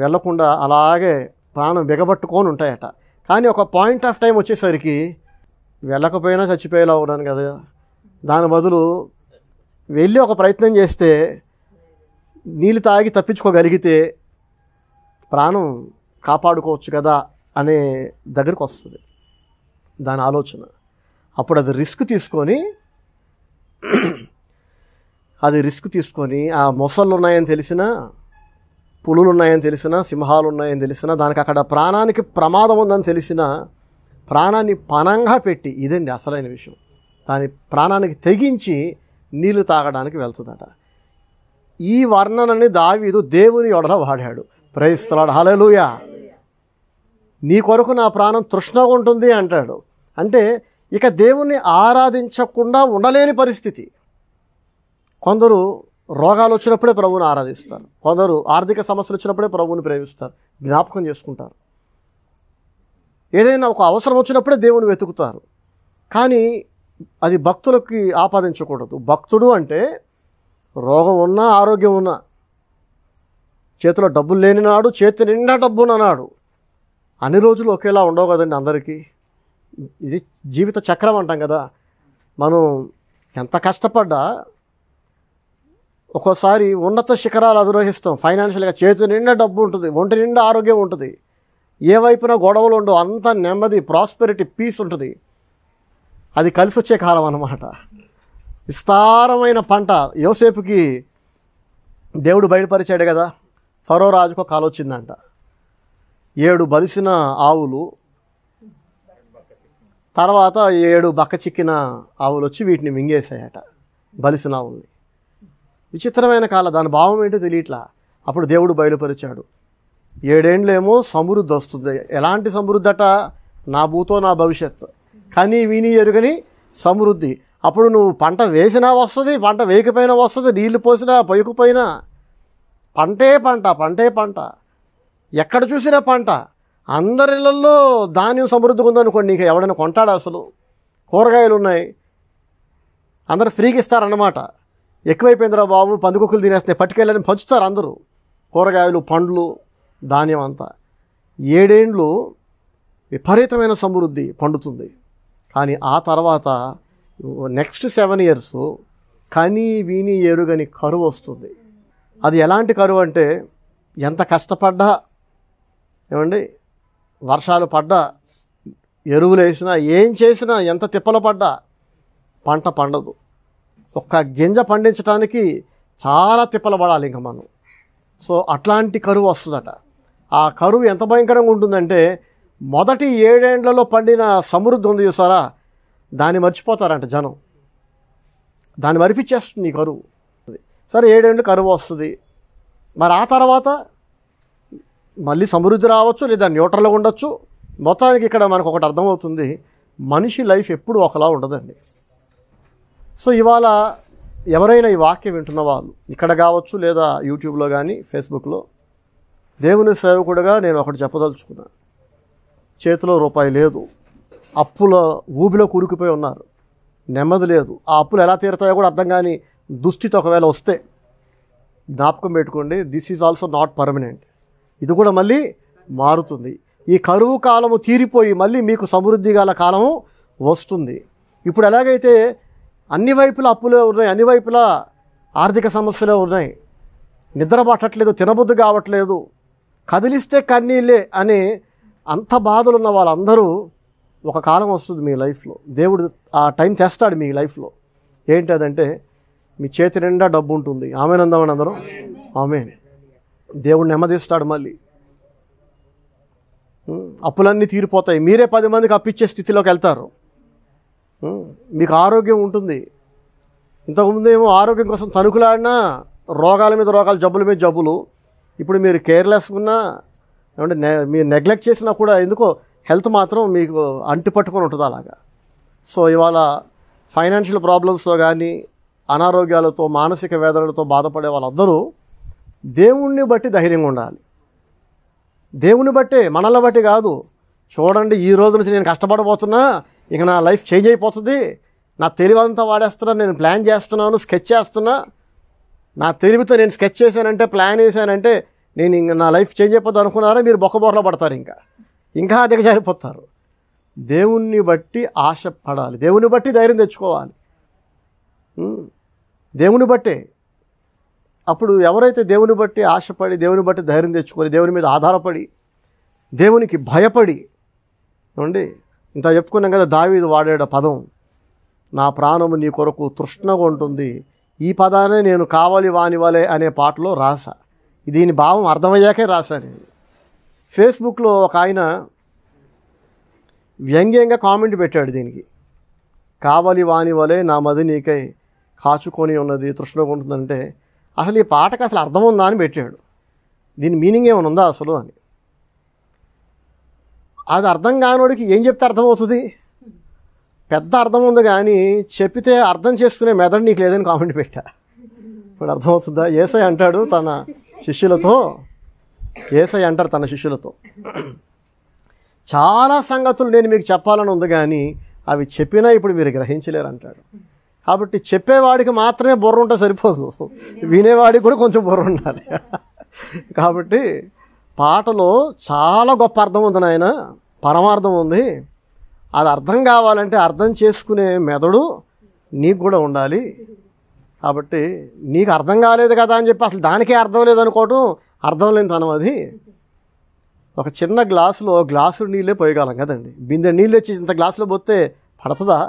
వెళ్లకుండా అలాగే ప్రాణం బిగబట్టుకొని ఉంటాయట కానీ ఒక పాయింట్ ఆఫ్ టైం వచ్చేసరికి వెళ్ళకపోయినా చచ్చిపోయేలా ఉన్నాను కదా దాని బదులు వెళ్ళి ఒక ప్రయత్నం చేస్తే నీళ్ళు తాగి తప్పించుకోగలిగితే ప్రాణం కాపాడుకోవచ్చు కదా అనే దగ్గరకు వస్తుంది దాని ఆలోచన అప్పుడు అది రిస్క్ తీసుకొని అది రిస్క్ తీసుకొని ఆ మొసళ్ళు ఉన్నాయని తెలిసినా పులులు ఉన్నాయని తెలిసినా సింహాలు ఉన్నాయని తెలిసినా దానికి అక్కడ ప్రాణానికి ప్రమాదం ఉందని తెలిసినా ప్రాణాన్ని పనంగా పెట్టి ఇదండి అసలైన విషయం దాని ప్రాణానికి తెగించి నీళ్లు తాగడానికి వెళ్తుందట ఈ వర్ణనని దావీదు దేవుని ఒడల వాడాడు ప్రయస్తున్నాడు హలలుయా నీ కొరకు నా ప్రాణం తృష్ణగా ఉంటుంది అంటాడు అంటే ఇక దేవుణ్ణి ఆరాధించకుండా ఉండలేని పరిస్థితి కొందరు రోగాలు వచ్చినప్పుడే ప్రభువుని ఆరాధిస్తారు కొందరు ఆర్థిక సమస్యలు వచ్చినప్పుడే ప్రభువుని ప్రేమిస్తారు జ్ఞాపకం చేసుకుంటారు ఏదైనా ఒక అవసరం వచ్చినప్పుడే దేవుని వెతుకుతారు కానీ అది భక్తులకి ఆపాదించకూడదు భక్తుడు అంటే రోగం ఉన్నా ఆరోగ్యం ఉన్నా చేతిలో డబ్బులు లేని నాడు చేతి నిండా డబ్బు డబ్బునన్నాడు అన్ని రోజులు ఒకేలా ఉండవు కదండి అందరికీ ఇది జీవిత చక్రం అంటాం కదా మనం ఎంత కష్టపడ్డా ఒక్కోసారి ఉన్నత శిఖరాలు అధిరోహిస్తాం ఫైనాన్షియల్గా చేతి నిండా డబ్బు ఉంటుంది ఒంటి నిండా ఆరోగ్యం ఉంటుంది ఏ వైపున గొడవలు ఉండవు అంత నెమ్మది ప్రాస్పెరిటీ పీస్ ఉంటుంది అది కలిసి వచ్చే కాలం అన్నమాట విస్తారమైన పంట యోసేపుకి దేవుడు బయలుపరిచాడు కదా ఫరో రాజుకు కాలు వచ్చిందంట ఏడు బలిసిన ఆవులు తర్వాత ఏడు బక్క చిక్కిన ఆవులు వచ్చి వీటిని మింగేసాయట బలిసిన ఆవుల్ని విచిత్రమైన కాల దాని భావం ఏంటో తెలియట్లా అప్పుడు దేవుడు బయలుపరిచాడు ఏడేండ్లేమో సమృద్ధి వస్తుంది ఎలాంటి సమృద్ధి అట నా భూతో నా భవిష్యత్ కానీ విని ఎరుగని సమృద్ధి అప్పుడు నువ్వు పంట వేసినా వస్తుంది పంట వేయకపోయినా వస్తుంది నీళ్లు పోసినా పైకుపోయినా పంటే పంట పంటే పంట ఎక్కడ చూసినా పంట అందరిళ్ళల్లో ధాన్యం సమృద్ధిగా ఉందనుకోండి నీకు ఎవడైనా కొంటాడు అసలు కూరగాయలు ఉన్నాయి అందరు ఫ్రీకి ఇస్తారన్నమాట ఎక్కువైపోయిందిరా బాబు పందుకొక్కులు తినేస్తే పట్టుకెళ్ళని పంచుతారు అందరూ కూరగాయలు పండ్లు ధాన్యం అంతా ఏడేండ్లు విపరీతమైన సమృద్ధి పండుతుంది కానీ ఆ తర్వాత నెక్స్ట్ సెవెన్ ఇయర్స్ కని విని ఎరుగని కరువు వస్తుంది అది ఎలాంటి కరువు అంటే ఎంత కష్టపడ్డా ఏమండి వర్షాలు పడ్డా ఎరువులు వేసినా ఏం చేసినా ఎంత తిప్పలు పడ్డా పంట పండదు ఒక్క గింజ పండించడానికి చాలా తిప్పలు పడాలి ఇంకా మనం సో అట్లాంటి కరువు వస్తుందట ఆ కరువు ఎంత భయంకరంగా ఉంటుందంటే మొదటి ఏడేండ్లలో పండిన సమృద్ధి ఉంది చూసారా దాన్ని మర్చిపోతారంట జనం దాన్ని మరిపించేస్తుంది ఈ కరువు సరే ఏడేండ్లు కరువు వస్తుంది మరి ఆ తర్వాత మళ్ళీ సమృద్ధి రావచ్చు లేదా న్యూట్రల్గా ఉండొచ్చు మొత్తానికి ఇక్కడ మనకు ఒకటి అర్థమవుతుంది మనిషి లైఫ్ ఎప్పుడు ఒకలా ఉండదండి సో ఇవాళ ఎవరైనా ఈ వాక్యం వింటున్న వాళ్ళు ఇక్కడ కావచ్చు లేదా యూట్యూబ్లో కానీ ఫేస్బుక్లో దేవుని సేవకుడిగా నేను ఒకటి చెప్పదలుచుకున్నాను చేతిలో రూపాయి లేదు అప్పుల ఊబిలో కూరుకుపోయి ఉన్నారు నెమ్మది లేదు ఆ అప్పులు ఎలా తీరుతాయో కూడా అర్థం కాని దుస్థితి ఒకవేళ వస్తే జ్ఞాపకం పెట్టుకోండి this is also not permanent ఇది కూడా మళ్ళీ మారుతుంది ఈ కరువు కాలము తీరిపోయి మళ్ళీ మీకు సమృద్ధి గల కాలము వస్తుంది ఇప్పుడు ఎలాగైతే అన్ని వైపులా అప్పులే ఉన్నాయి అన్ని వైపులా ఆర్థిక సమస్యలే ఉన్నాయి నిద్ర పట్టట్లేదు తినబుద్ధి కావట్లేదు కదిలిస్తే కన్నీళ్ళే అని అంత బాధలు ఉన్న వాళ్ళందరూ ఒక కాలం వస్తుంది మీ లైఫ్లో దేవుడు ఆ టైం తెస్తాడు మీ లైఫ్లో అదంటే మీ చేతి నిండా డబ్బు ఉంటుంది ఆమెను అందామని అందరం ఆమె దేవుడు నెమ్మదిస్తాడు మళ్ళీ అప్పులన్నీ తీరిపోతాయి మీరే పది మందికి అప్పిచ్చే స్థితిలోకి వెళ్తారు మీకు ఆరోగ్యం ఉంటుంది ఇంతకుముందు ఏమో ఆరోగ్యం కోసం తణుకులాడినా రోగాల మీద రోగాలు జబ్బుల మీద జబ్బులు ఇప్పుడు మీరు ఉన్నా ఏమంటే మీరు నెగ్లెక్ట్ చేసినా కూడా ఎందుకో హెల్త్ మాత్రం మీకు అంటి పట్టుకొని ఉంటుంది అలాగా సో ఇవాళ ఫైనాన్షియల్ ప్రాబ్లమ్స్తో కానీ అనారోగ్యాలతో మానసిక వేదనలతో బాధపడే వాళ్ళందరూ దేవుణ్ణి బట్టి ధైర్యంగా ఉండాలి దేవుని బట్టే మనల్ని బట్టి కాదు చూడండి ఈ రోజు నుంచి నేను కష్టపడబోతున్నా ఇక నా లైఫ్ చేంజ్ అయిపోతుంది నా తెలివంతా వాడేస్తున్నా నేను ప్లాన్ చేస్తున్నాను స్కెచ్ చేస్తున్నా నా తెలివితో నేను స్కెచ్ చేశానంటే ప్లాన్ చేశానంటే నేను ఇంక నా లైఫ్ చేంజ్ అయిపోద్ది అనుకున్నారా మీరు బొక్కబోర్లో పడతారు ఇంకా ఇంకా దిగజారిపోతారు దేవుణ్ణి బట్టి ఆశ పడాలి దేవుని బట్టి ధైర్యం తెచ్చుకోవాలి దేవుని బట్టే అప్పుడు ఎవరైతే దేవుని బట్టి ఆశపడి దేవుని బట్టి ధైర్యం తెచ్చుకొని దేవుని మీద ఆధారపడి దేవునికి భయపడి ఏమండి ఇంత చెప్పుకున్నాం కదా దావీది వాడాడు పదం నా ప్రాణము నీ కొరకు తృష్ణగా ఉంటుంది ఈ పదాన్ని నేను కావాలి వానివాలే అనే పాటలో రాశా దీని భావం అర్థమయ్యాకే రాశాను ఫేస్బుక్లో ఒక ఆయన వ్యంగ్యంగా కామెంట్ పెట్టాడు దీనికి కావలి వాని వలె నా మది నీకై కాచుకొని ఉన్నది తృష్ణగా ఉంటుందంటే అసలు ఈ పాటకు అసలు అర్థం ఉందా అని పెట్టాడు దీని మీనింగ్ ఏమైనా ఉందా అసలు అని అది అర్థం కానివాడికి ఏం చెప్తే అర్థమవుతుంది పెద్ద అర్థం ఉంది కానీ చెప్పితే అర్థం చేసుకునే మెదడు నీకు లేదని కామెంట్ పెట్టా ఇప్పుడు అర్థమవుతుందా ఏసై అంటాడు తన శిష్యులతో ఏసై అంటారు తన శిష్యులతో చాలా సంగతులు నేను మీకు చెప్పాలని ఉంది కానీ అవి చెప్పినా ఇప్పుడు మీరు గ్రహించలేరు అంటాడు కాబట్టి చెప్పేవాడికి మాత్రమే బుర్ర ఉంటే సరిపోదు వినేవాడికి కూడా కొంచెం బుర్ర ఉండాలి కాబట్టి పాటలో చాలా గొప్ప అర్థం ఉంది నాయన పరమార్థం ఉంది అది అర్థం కావాలంటే అర్థం చేసుకునే మెదడు నీకు కూడా ఉండాలి కాబట్టి నీకు అర్థం కాలేదు కదా అని చెప్పి అసలు దానికే అర్థం లేదనుకోవటం అర్థం లేని తనం అది ఒక చిన్న గ్లాసులో గ్లాసు నీళ్ళే పోయగలం కదండి బిందె నీళ్ళు తెచ్చి ఇంత గ్లాసులో పోతే పడుతుందా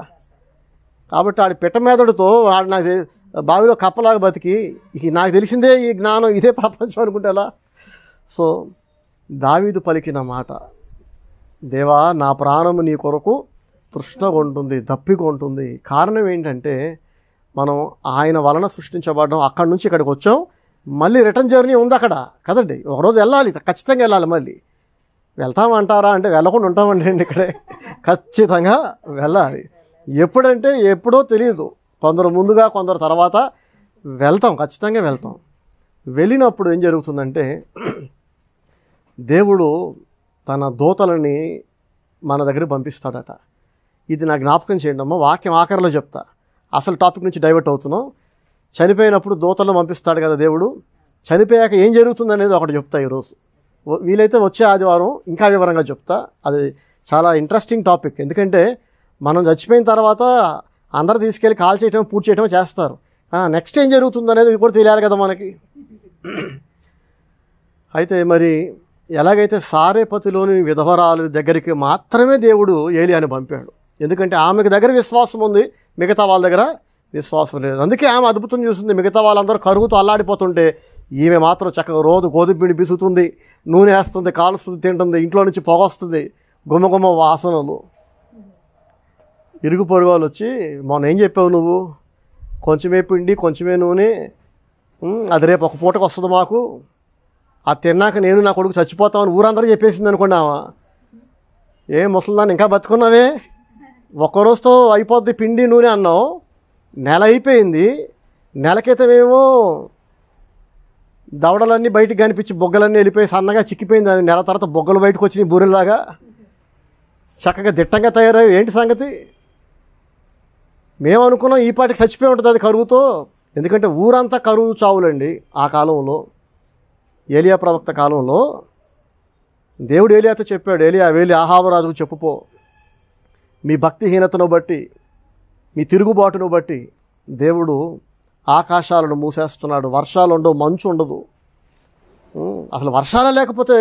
కాబట్టి ఆడి పిట్ట మీదడితో వాడు నాకు బావిలో కప్పలాగా బతికి నాకు తెలిసిందే ఈ జ్ఞానం ఇదే ప్రపంచం అనుకుంటేలా సో దావీదు పలికిన మాట దేవా నా ప్రాణము నీ కొరకు తృష్ణగా ఉంటుంది దప్పిగా ఉంటుంది కారణం ఏంటంటే మనం ఆయన వలన సృష్టించబడడం అక్కడి నుంచి ఇక్కడికి వచ్చాం మళ్ళీ రిటర్న్ జర్నీ ఉంది అక్కడ కదండి ఒకరోజు వెళ్ళాలి ఖచ్చితంగా వెళ్ళాలి మళ్ళీ వెళ్తామంటారా అంటే వెళ్ళకుండా ఉంటామండి ఇక్కడే ఖచ్చితంగా వెళ్ళాలి ఎప్పుడంటే ఎప్పుడో తెలియదు కొందరు ముందుగా కొందరు తర్వాత వెళ్తాం ఖచ్చితంగా వెళ్తాం వెళ్ళినప్పుడు ఏం జరుగుతుందంటే దేవుడు తన దోతలని మన దగ్గర పంపిస్తాడట ఇది నా జ్ఞాపకం చేయండి అమ్మ వాక్యం ఆఖరిలో చెప్తా అసలు టాపిక్ నుంచి డైవర్ట్ అవుతున్నాం చనిపోయినప్పుడు దూతలను పంపిస్తాడు కదా దేవుడు చనిపోయాక ఏం జరుగుతుంది అనేది ఒకటి చెప్తా ఈరోజు వీలైతే వచ్చే ఆదివారం ఇంకా వివరంగా చెప్తా అది చాలా ఇంట్రెస్టింగ్ టాపిక్ ఎందుకంటే మనం చచ్చిపోయిన తర్వాత అందరు తీసుకెళ్ళి కాల్ చేయటం పూర్తి చేయటం చేస్తారు నెక్స్ట్ ఏం జరుగుతుంది అనేది కూడా తెలియాలి కదా మనకి అయితే మరి ఎలాగైతే సారేపతిలోని విధవరాలు దగ్గరికి మాత్రమే దేవుడు ఏలి అని పంపాడు ఎందుకంటే ఆమెకు దగ్గర విశ్వాసం ఉంది మిగతా వాళ్ళ దగ్గర విశ్వాసం లేదు అందుకే ఆమె అద్భుతం చూస్తుంది మిగతా వాళ్ళందరూ కరుగుతూ అల్లాడిపోతుంటే ఈమె మాత్రం చక్కగా రోజు గోధుమ పిండి బిసుతుంది నూనె వేస్తుంది కాలుస్తుంది తింటుంది ఇంట్లో నుంచి పొగ వస్తుంది గుమ్మగుమ్మ వాసనలు ఇరుగు పొరుగు వాళ్ళు వచ్చి మొన్న ఏం చెప్పావు నువ్వు కొంచెమే పిండి కొంచెమే నూనె అది రేపు ఒక పూటకు వస్తుంది మాకు అది తిన్నాక నేను నా కొడుకు చచ్చిపోతామని ఊరందరూ చెప్పేసింది అనుకున్నావా ఏ ముసలిదాన్ని ఇంకా బతుకున్నావే ఒకరోజుతో అయిపోద్ది పిండి నూనె అన్నాం నెల అయిపోయింది నెల క్రితమేమో దవడలన్నీ బయటకు కనిపించి బొగ్గలన్నీ వెళ్ళిపోయి సన్నగా చిక్కిపోయింది దాని నెల తర్వాత బొగ్గలు బయటకు వచ్చినాయి బూరెల్లాగా చక్కగా దిట్టంగా తయారయ్యి ఏంటి సంగతి మేము అనుకున్నాం ఈ పాటికి చచ్చిపోయి ఉంటుంది అది కరువుతో ఎందుకంటే ఊరంతా కరువు చావులండి ఆ కాలంలో ఏలియా ప్రవక్త కాలంలో దేవుడు ఏలియాతో చెప్పాడు ఏలియా వేలి ఆహాబరాజుకు చెప్పుపో మీ భక్తిహీనతను బట్టి మీ తిరుగుబాటును బట్టి దేవుడు ఆకాశాలను మూసేస్తున్నాడు వర్షాలు ఉండవు మంచు ఉండదు అసలు వర్షాలే లేకపోతే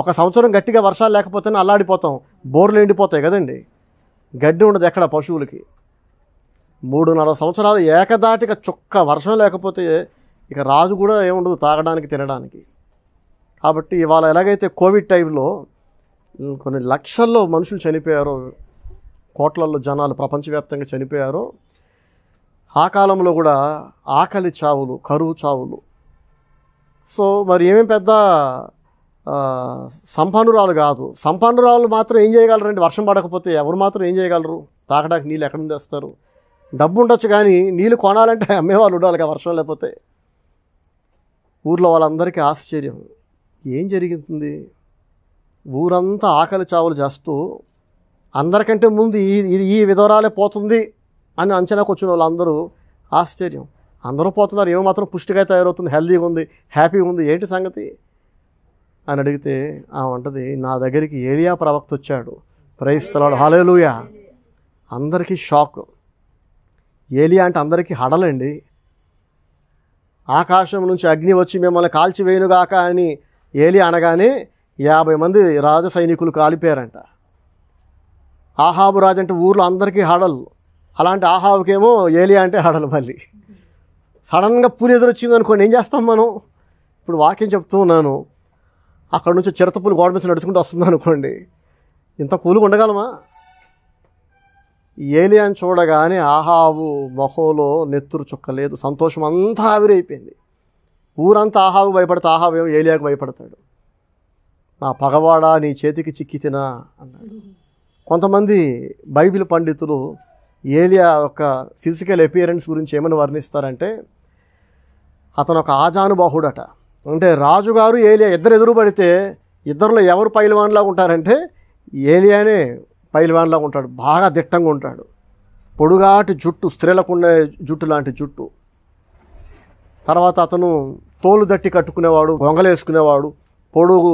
ఒక సంవత్సరం గట్టిగా వర్షాలు లేకపోతేనే అల్లాడిపోతాం బోర్లు ఎండిపోతాయి కదండి గడ్డి ఉండదు ఎక్కడ పశువులకి మూడున్నర సంవత్సరాలు ఏకదాటిగా చుక్క వర్షం లేకపోతే ఇక రాజు కూడా ఏముండదు తాగడానికి తినడానికి కాబట్టి ఇవాళ ఎలాగైతే కోవిడ్ టైంలో కొన్ని లక్షల్లో మనుషులు చనిపోయారో కోట్లలో జనాలు ప్రపంచవ్యాప్తంగా చనిపోయారు ఆ కాలంలో కూడా ఆకలి చావులు కరువు చావులు సో మరి ఏమేమి పెద్ద సంపన్నురాలు కాదు సంపన్నురాలు మాత్రం ఏం చేయగలరండి వర్షం పడకపోతే ఎవరు మాత్రం ఏం చేయగలరు తాగడానికి నీళ్ళు ఎక్కడ నుంచి తెస్తారు డబ్బు ఉండొచ్చు కానీ నీళ్ళు కొనాలంటే అమ్మేవాళ్ళు ఉండాలి కదా వర్షం లేకపోతే ఊర్లో వాళ్ళందరికీ ఆశ్చర్యం ఏం జరుగుతుంది ఊరంతా ఆకలి చావులు చేస్తూ అందరికంటే ముందు ఈ ఈ విధవరాలే పోతుంది అని అంచనాకు వచ్చిన వాళ్ళందరూ ఆశ్చర్యం అందరూ పోతున్నారు ఏమాత్రం పుష్టిగా తయారవుతుంది హెల్దీగా ఉంది హ్యాపీగా ఉంది ఏంటి సంగతి అని అడిగితే ఆ వంటది నా దగ్గరికి ఏలియా ప్రవక్త వచ్చాడు ప్రయిస్తలాడు హలేలుయ అందరికీ షాక్ ఏలియా అంటే అందరికీ హడలండి ఆకాశం నుంచి అగ్ని వచ్చి మిమ్మల్ని కాల్చివేయనుగాక అని ఏలియా అనగానే యాభై మంది రాజ సైనికులు కాలిపోయారంట ఆహాబు రాజు అంటే ఊర్లో అందరికీ హడలు అలాంటి ఆహాబుకేమో ఏలియా అంటే హడలు మళ్ళీ సడన్గా పులి ఎదురొచ్చింది అనుకోండి ఏం చేస్తాం మనం ఇప్పుడు వాక్యం చెప్తూ ఉన్నాను అక్కడ నుంచి చిరతపులు గోడ మీద నడుచుకుంటూ వస్తుంది అనుకోండి ఇంత కూలుగా ఉండగలమా ఏలియాని చూడగానే ఆహాబు మొహోలో నెత్తురు చుక్క లేదు సంతోషం అంతా ఆవిరైపోయింది ఊరంతా ఆహాబు భయపడితే ఆహాబు ఏమో ఏలియాకు భయపడతాడు నా పగవాడా నీ చేతికి చిక్కితినా అన్నాడు కొంతమంది బైబిల్ పండితులు ఏలియా యొక్క ఫిజికల్ అపియరెన్స్ గురించి ఏమని వర్ణిస్తారంటే అతను ఒక ఆజానుబాహుడట అంటే రాజుగారు ఏలియా ఇద్దరు పడితే ఇద్దరులో ఎవరు పైలవాన్లా ఉంటారంటే ఏలియానే పైలవాన్లా ఉంటాడు బాగా దిట్టంగా ఉంటాడు పొడుగాటి జుట్టు స్త్రీలకు ఉండే జుట్టు లాంటి జుట్టు తర్వాత అతను తోలు దట్టి కట్టుకునేవాడు గొంగలేసుకునేవాడు పొడుగు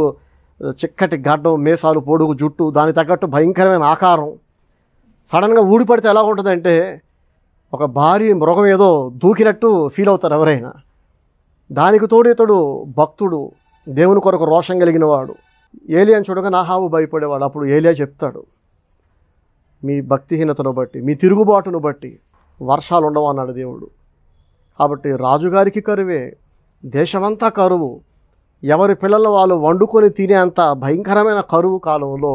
చిక్కటి గడ్డం మేసాలు పొడుగు జుట్టు దానికి తగ్గట్టు భయంకరమైన ఆకారం సడన్గా ఊడిపడితే ఎలా ఉంటుందంటే ఒక భారీ మృగం ఏదో దూకినట్టు ఫీల్ అవుతారు ఎవరైనా దానికి తోడు ఇతడు భక్తుడు దేవుని కొరకు రోషం కలిగిన వాడు ఏలియా చూడగా నాహావు భయపడేవాడు అప్పుడు ఏలియా చెప్తాడు మీ భక్తిహీనతను బట్టి మీ తిరుగుబాటును బట్టి వర్షాలు ఉండవు అన్నాడు దేవుడు కాబట్టి రాజుగారికి కరువే దేశమంతా కరువు ఎవరి పిల్లలు వాళ్ళు వండుకొని తినేంత భయంకరమైన కరువు కాలంలో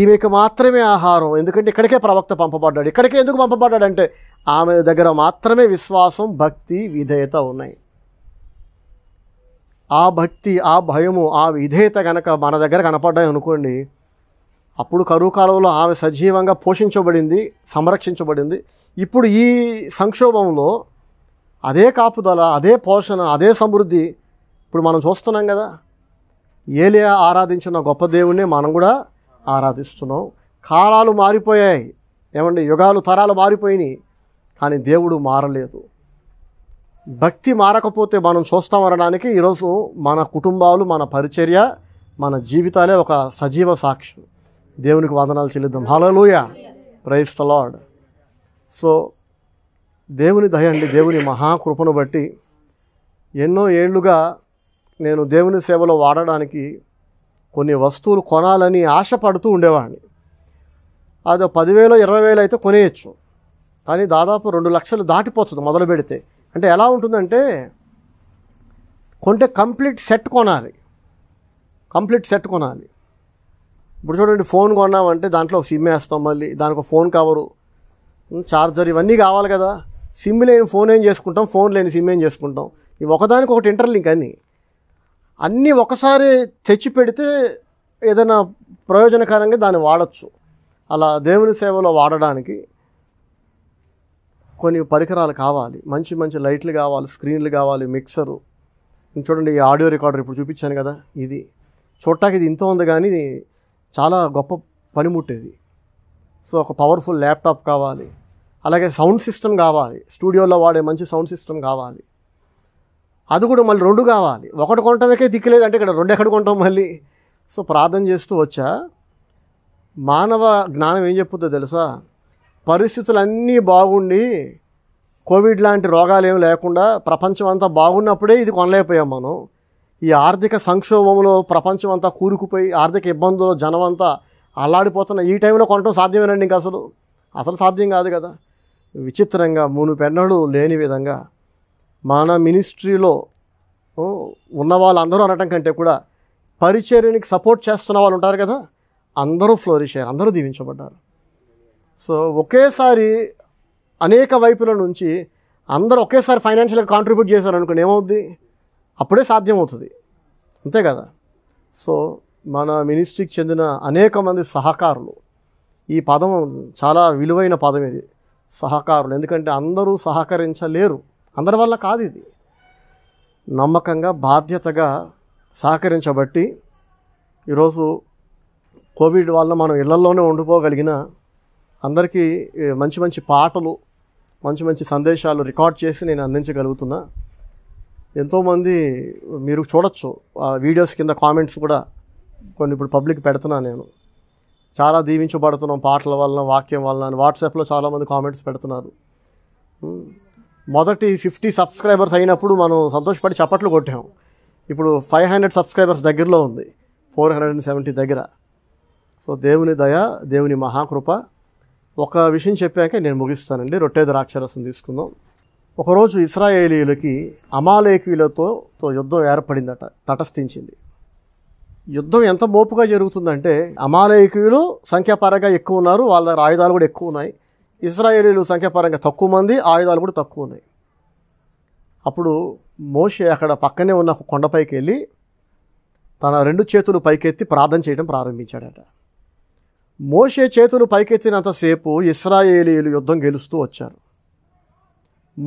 ఈమెకు మాత్రమే ఆహారం ఎందుకంటే ఇక్కడికే ప్రవక్త పంపబడ్డాడు ఇక్కడికే ఎందుకు పంపబడ్డాడంటే ఆమె దగ్గర మాత్రమే విశ్వాసం భక్తి విధేయత ఉన్నాయి ఆ భక్తి ఆ భయము ఆ విధేయత కనుక మన దగ్గర కనపడ్డాయి అనుకోండి అప్పుడు కరువు కాలంలో ఆమె సజీవంగా పోషించబడింది సంరక్షించబడింది ఇప్పుడు ఈ సంక్షోభంలో అదే కాపుదల అదే పోషణ అదే సమృద్ధి ఇప్పుడు మనం చూస్తున్నాం కదా ఏలియా ఆరాధించిన గొప్ప దేవుణ్ణి మనం కూడా ఆరాధిస్తున్నాం కాలాలు మారిపోయాయి ఏమండి యుగాలు తరాలు మారిపోయినాయి కానీ దేవుడు మారలేదు భక్తి మారకపోతే మనం చూస్తామనడానికి ఈరోజు మన కుటుంబాలు మన పరిచర్య మన జీవితాలే ఒక సజీవ సాక్ష్యం దేవునికి వదనాలు చెల్లిద్దాం హలోయ ప్రైస్ లాడ్ సో దేవుని అండి దేవుని మహాకృపను బట్టి ఎన్నో ఏళ్ళుగా నేను దేవుని సేవలో వాడడానికి కొన్ని వస్తువులు కొనాలని ఆశపడుతూ ఉండేవాడిని అది పదివేలు ఇరవై వేలు అయితే కొనేయచ్చు కానీ దాదాపు రెండు లక్షలు దాటిపోతుంది మొదలు పెడితే అంటే ఎలా ఉంటుందంటే కొంటే కంప్లీట్ సెట్ కొనాలి కంప్లీట్ సెట్ కొనాలి ఇప్పుడు చూడండి ఫోన్ కొన్నామంటే దాంట్లో సిమ్ వేస్తాం మళ్ళీ దానికి ఫోన్ కవరు చార్జర్ ఇవన్నీ కావాలి కదా సిమ్ లేని ఫోన్ ఏం చేసుకుంటాం ఫోన్ లేని సిమ్ ఏం చేసుకుంటాం ఇవి ఒకదానికి ఒకటి ఇంటర్లింక్ అన్నీ అన్నీ ఒకసారి తెచ్చి పెడితే ఏదైనా ప్రయోజనకరంగా దాన్ని వాడచ్చు అలా దేవుని సేవలో వాడడానికి కొన్ని పరికరాలు కావాలి మంచి మంచి లైట్లు కావాలి స్క్రీన్లు కావాలి మిక్సరు చూడండి ఈ ఆడియో రికార్డర్ ఇప్పుడు చూపించాను కదా ఇది చూడటానికి ఇది ఇంత ఉంది కానీ చాలా గొప్ప పనిముట్టేది సో ఒక పవర్ఫుల్ ల్యాప్టాప్ కావాలి అలాగే సౌండ్ సిస్టమ్ కావాలి స్టూడియోలో వాడే మంచి సౌండ్ సిస్టమ్ కావాలి అది కూడా మళ్ళీ రెండు కావాలి ఒకటి కొనటానికే దిక్కులేదు అంటే ఇక్కడ రెండు ఎక్కడ కొంటాం మళ్ళీ సో ప్రార్థన చేస్తూ వచ్చా మానవ జ్ఞానం ఏం చెప్పుద్దో తెలుసా పరిస్థితులు అన్నీ బాగుండి కోవిడ్ లాంటి రోగాలు ఏమి లేకుండా ప్రపంచం అంతా బాగున్నప్పుడే ఇది కొనలేకపోయాం మనం ఈ ఆర్థిక సంక్షోభంలో ప్రపంచం అంతా కూరుకుపోయి ఆర్థిక ఇబ్బందులు జనం అంతా అల్లాడిపోతున్న ఈ టైంలో కొనటం సాధ్యమేనండి ఇంకా అసలు అసలు సాధ్యం కాదు కదా విచిత్రంగా మూడు పెన్నడు లేని విధంగా మన మినిస్ట్రీలో ఉన్న వాళ్ళందరూ అనటం కంటే కూడా పరిచర్యనికి సపోర్ట్ చేస్తున్న వాళ్ళు ఉంటారు కదా అందరూ ఫ్లోరిష్ అయ్యారు అందరూ దీవించబడ్డారు సో ఒకేసారి అనేక వైపుల నుంచి అందరూ ఒకేసారి ఫైనాన్షియల్గా కాంట్రిబ్యూట్ చేశారు అనుకుని ఏమవుద్ది అప్పుడే సాధ్యమవుతుంది అంతే కదా సో మన మినిస్ట్రీకి చెందిన అనేక మంది సహకారులు ఈ పదం చాలా విలువైన పదం ఇది సహకారులు ఎందుకంటే అందరూ సహకరించలేరు అందరి వల్ల కాదు ఇది నమ్మకంగా బాధ్యతగా సహకరించబట్టి ఈరోజు కోవిడ్ వల్ల మనం ఇళ్లలోనే ఉండిపోగలిగిన అందరికీ మంచి మంచి పాటలు మంచి మంచి సందేశాలు రికార్డ్ చేసి నేను అందించగలుగుతున్నా ఎంతోమంది మీరు చూడొచ్చు ఆ వీడియోస్ కింద కామెంట్స్ కూడా కొన్ని ఇప్పుడు పబ్లిక్ పెడుతున్నా నేను చాలా దీవించబడుతున్నాం పాటల వలన వాక్యం వలన వాట్సాప్లో చాలామంది కామెంట్స్ పెడుతున్నారు మొదటి ఫిఫ్టీ సబ్స్క్రైబర్స్ అయినప్పుడు మనం సంతోషపడి చప్పట్లు కొట్టాము ఇప్పుడు ఫైవ్ హండ్రెడ్ సబ్స్క్రైబర్స్ దగ్గరలో ఉంది ఫోర్ హండ్రెడ్ అండ్ సెవెంటీ దగ్గర సో దేవుని దయ దేవుని మహాకృప ఒక విషయం చెప్పాక నేను ముగిస్తానండి రొట్టె ద్రాక్షరసం తీసుకుందాం ఒకరోజు ఇస్రాయేలీలకి తో యుద్ధం ఏర్పడిందట తటస్థించింది యుద్ధం ఎంత మోపుగా జరుగుతుందంటే అమాలేకీయులు సంఖ్యాపరంగా ఎక్కువ ఉన్నారు వాళ్ళ ఆయుధాలు కూడా ఎక్కువ ఉన్నాయి ఇస్రాయేలీలు సంఖ్యాపరంగా తక్కువ మంది ఆయుధాలు కూడా తక్కువ ఉన్నాయి అప్పుడు మోషే అక్కడ పక్కనే ఉన్న కొండపైకి వెళ్ళి తన రెండు చేతులు పైకెత్తి ప్రార్థన చేయడం ప్రారంభించాడట మోషే చేతులు పైకెత్తినంతసేపు ఇస్రాయేలీలు యుద్ధం గెలుస్తూ వచ్చారు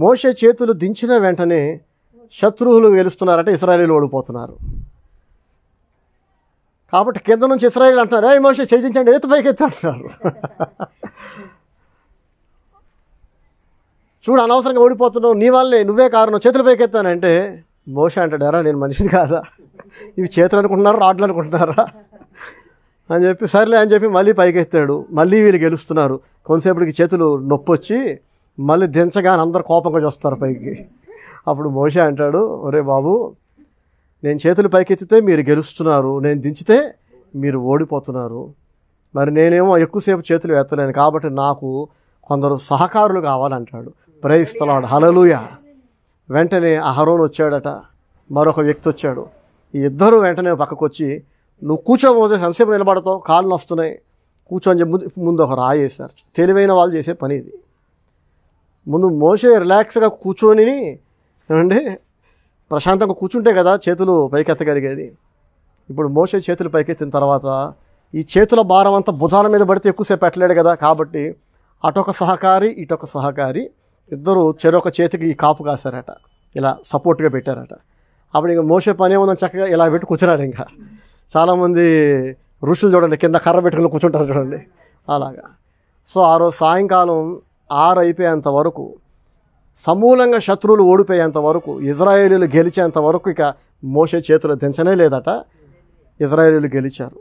మోషే చేతులు దించిన వెంటనే శత్రువులు గెలుస్తున్నారట ఇస్రాయేలీలు ఓడిపోతున్నారు కాబట్టి కింద నుంచి ఇస్రాయేల్ అంటున్నారు ఏ మోషే చేయించండి ఎత్తు పైకెత్తి అంటున్నారు చూడు అనవసరంగా ఓడిపోతున్నావు నీ వల్లే నువ్వే కారణం చేతులపైకి ఎత్తానంటే బహుశా ఎరా నేను మనిషిని కాదా ఇవి చేతులు అనుకుంటున్నారా రాడ్లు అనుకుంటున్నారా అని చెప్పి సర్లే అని చెప్పి మళ్ళీ పైకెత్తాడు మళ్ళీ వీళ్ళు గెలుస్తున్నారు కొంతసేపటికి చేతులు నొప్పి వచ్చి మళ్ళీ దించగానే అందరు కోపంగా చూస్తారు పైకి అప్పుడు మోషే అంటాడు ఒరే బాబు నేను చేతులు పైకెత్తితే మీరు గెలుస్తున్నారు నేను దించితే మీరు ఓడిపోతున్నారు మరి నేనేమో ఎక్కువసేపు చేతులు ఎత్తలేను కాబట్టి నాకు కొందరు సహకారులు కావాలంటాడు ప్రైస్తలాడు హలలుయ వెంటనే అహరోన్ వచ్చాడట మరొక వ్యక్తి వచ్చాడు ఈ ఇద్దరు వెంటనే పక్కకు వచ్చి నువ్వు కూర్చోబోతే సంసేపు నిలబడతావు కాళ్ళు వస్తున్నాయి కూర్చొని చెప్పి ముందు ఒక రాయేశారు తెలివైన వాళ్ళు చేసే పని ఇది ముందు మోసే రిలాక్స్గా కూర్చొని అండి ప్రశాంతంగా కూర్చుంటే కదా చేతులు పైకెత్తగలిగేది ఇప్పుడు మోసే చేతులు పైకెత్తిన తర్వాత ఈ చేతుల భారం అంతా భుజాల మీద పడితే ఎక్కువసేపు పెట్టలేడు కదా కాబట్టి అటొక సహకారి ఇటొక సహకారి ఇద్దరు చెరొక చేతికి కాపు కాశారట ఇలా సపోర్ట్గా పెట్టారట అప్పుడు ఇంకా మోసే పని ఏముందని చక్కగా ఇలా పెట్టి కూర్చున్నాడు ఇంకా చాలామంది ఋషులు చూడండి కింద కర్ర పెట్టుకుని కూర్చుంటారు చూడండి అలాగా సో ఆ రోజు సాయంకాలం ఆరు అయిపోయేంత వరకు సమూలంగా శత్రువులు ఓడిపోయేంత వరకు ఇజ్రాయేలీలు గెలిచేంత వరకు ఇక మోసే చేతులు దించనే లేదట ఇజ్రాయేలీలు గెలిచారు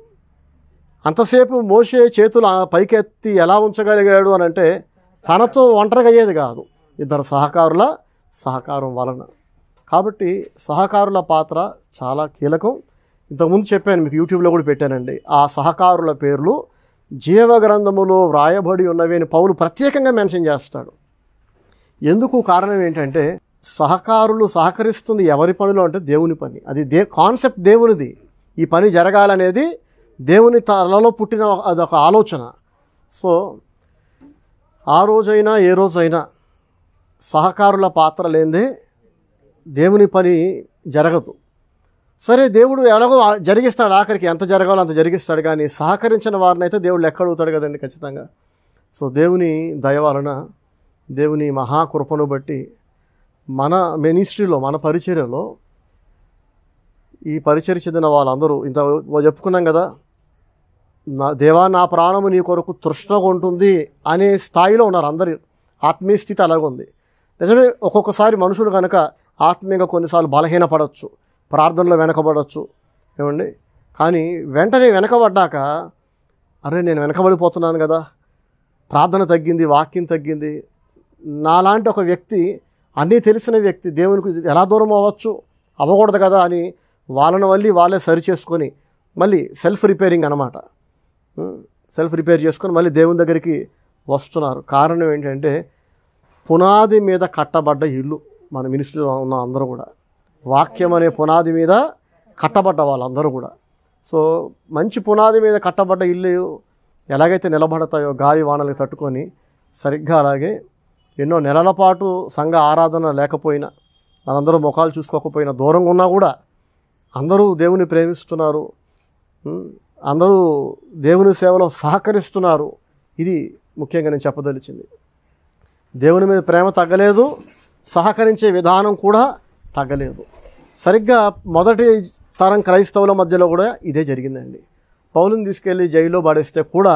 అంతసేపు మోసే చేతులు పైకెత్తి ఎలా ఉంచగలిగాడు అని అంటే తనతో ఒంటరిగా అయ్యేది కాదు ఇద్దరు సహకారుల సహకారం వలన కాబట్టి సహకారుల పాత్ర చాలా కీలకం ఇంతకుముందు చెప్పాను మీకు యూట్యూబ్లో కూడా పెట్టానండి ఆ సహకారుల పేర్లు జీవగ్రంథములో వ్రాయబడి ఉన్నవి పౌలు ప్రత్యేకంగా మెన్షన్ చేస్తాడు ఎందుకు కారణం ఏంటంటే సహకారులు సహకరిస్తుంది ఎవరి పనిలో అంటే దేవుని పని అది దే కాన్సెప్ట్ దేవునిది ఈ పని జరగాలనేది దేవుని తలలో పుట్టిన అదొక ఆలోచన సో ఆ రోజైనా ఏ రోజైనా సహకారుల పాత్ర లేదే దేవుని పని జరగదు సరే దేవుడు ఎలాగో జరిగిస్తాడు ఆఖరికి ఎంత జరగాలో అంత జరిగిస్తాడు కానీ సహకరించిన వారిని అయితే దేవుడు ఎక్కడవుతాడు కదండి ఖచ్చితంగా సో దేవుని దయ వలన దేవుని మహాకృపను బట్టి మన మినిస్ట్రీలో మన పరిచర్యలో ఈ పరిచర్ చెందిన వాళ్ళందరూ ఇంత చెప్పుకున్నాం కదా నా దేవా నా ప్రాణము నీ కొరకు తృష్ణగా ఉంటుంది అనే స్థాయిలో ఉన్నారు అందరి ఆత్మీయ స్థితి అలాగుంది నిజమే ఒక్కొక్కసారి మనుషులు కనుక ఆత్మీయంగా కొన్నిసార్లు బలహీనపడవచ్చు ప్రార్థనలో వెనకబడవచ్చు ఏమండి కానీ వెంటనే వెనకబడ్డాక అరే నేను వెనకబడిపోతున్నాను కదా ప్రార్థన తగ్గింది వాక్యం తగ్గింది నాలాంటి ఒక వ్యక్తి అన్నీ తెలిసిన వ్యక్తి దేవునికి ఎలా దూరం అవ్వచ్చు అవ్వకూడదు కదా అని వాళ్ళని మళ్ళీ వాళ్ళే సరి చేసుకొని మళ్ళీ సెల్ఫ్ రిపేరింగ్ అనమాట సెల్ఫ్ రిపేర్ చేసుకొని మళ్ళీ దేవుని దగ్గరికి వస్తున్నారు కారణం ఏంటంటే పునాది మీద కట్టబడ్డ ఇల్లు మన మినిస్ట్రీలో ఉన్న అందరూ కూడా వాక్యం అనే పునాది మీద కట్టబడ్డ వాళ్ళందరూ కూడా సో మంచి పునాది మీద కట్టబడ్డ ఇల్లు ఎలాగైతే నిలబడతాయో గాలి వానలకు తట్టుకొని సరిగ్గా అలాగే ఎన్నో నెలల పాటు సంఘ ఆరాధన లేకపోయినా మనందరూ ముఖాలు చూసుకోకపోయినా దూరంగా ఉన్నా కూడా అందరూ దేవుని ప్రేమిస్తున్నారు అందరూ దేవుని సేవలో సహకరిస్తున్నారు ఇది ముఖ్యంగా నేను చెప్పదలిచింది దేవుని మీద ప్రేమ తగ్గలేదు సహకరించే విధానం కూడా తగ్గలేదు సరిగ్గా మొదటి తరం క్రైస్తవుల మధ్యలో కూడా ఇదే జరిగిందండి పౌలుని తీసుకెళ్ళి జైల్లో పడేస్తే కూడా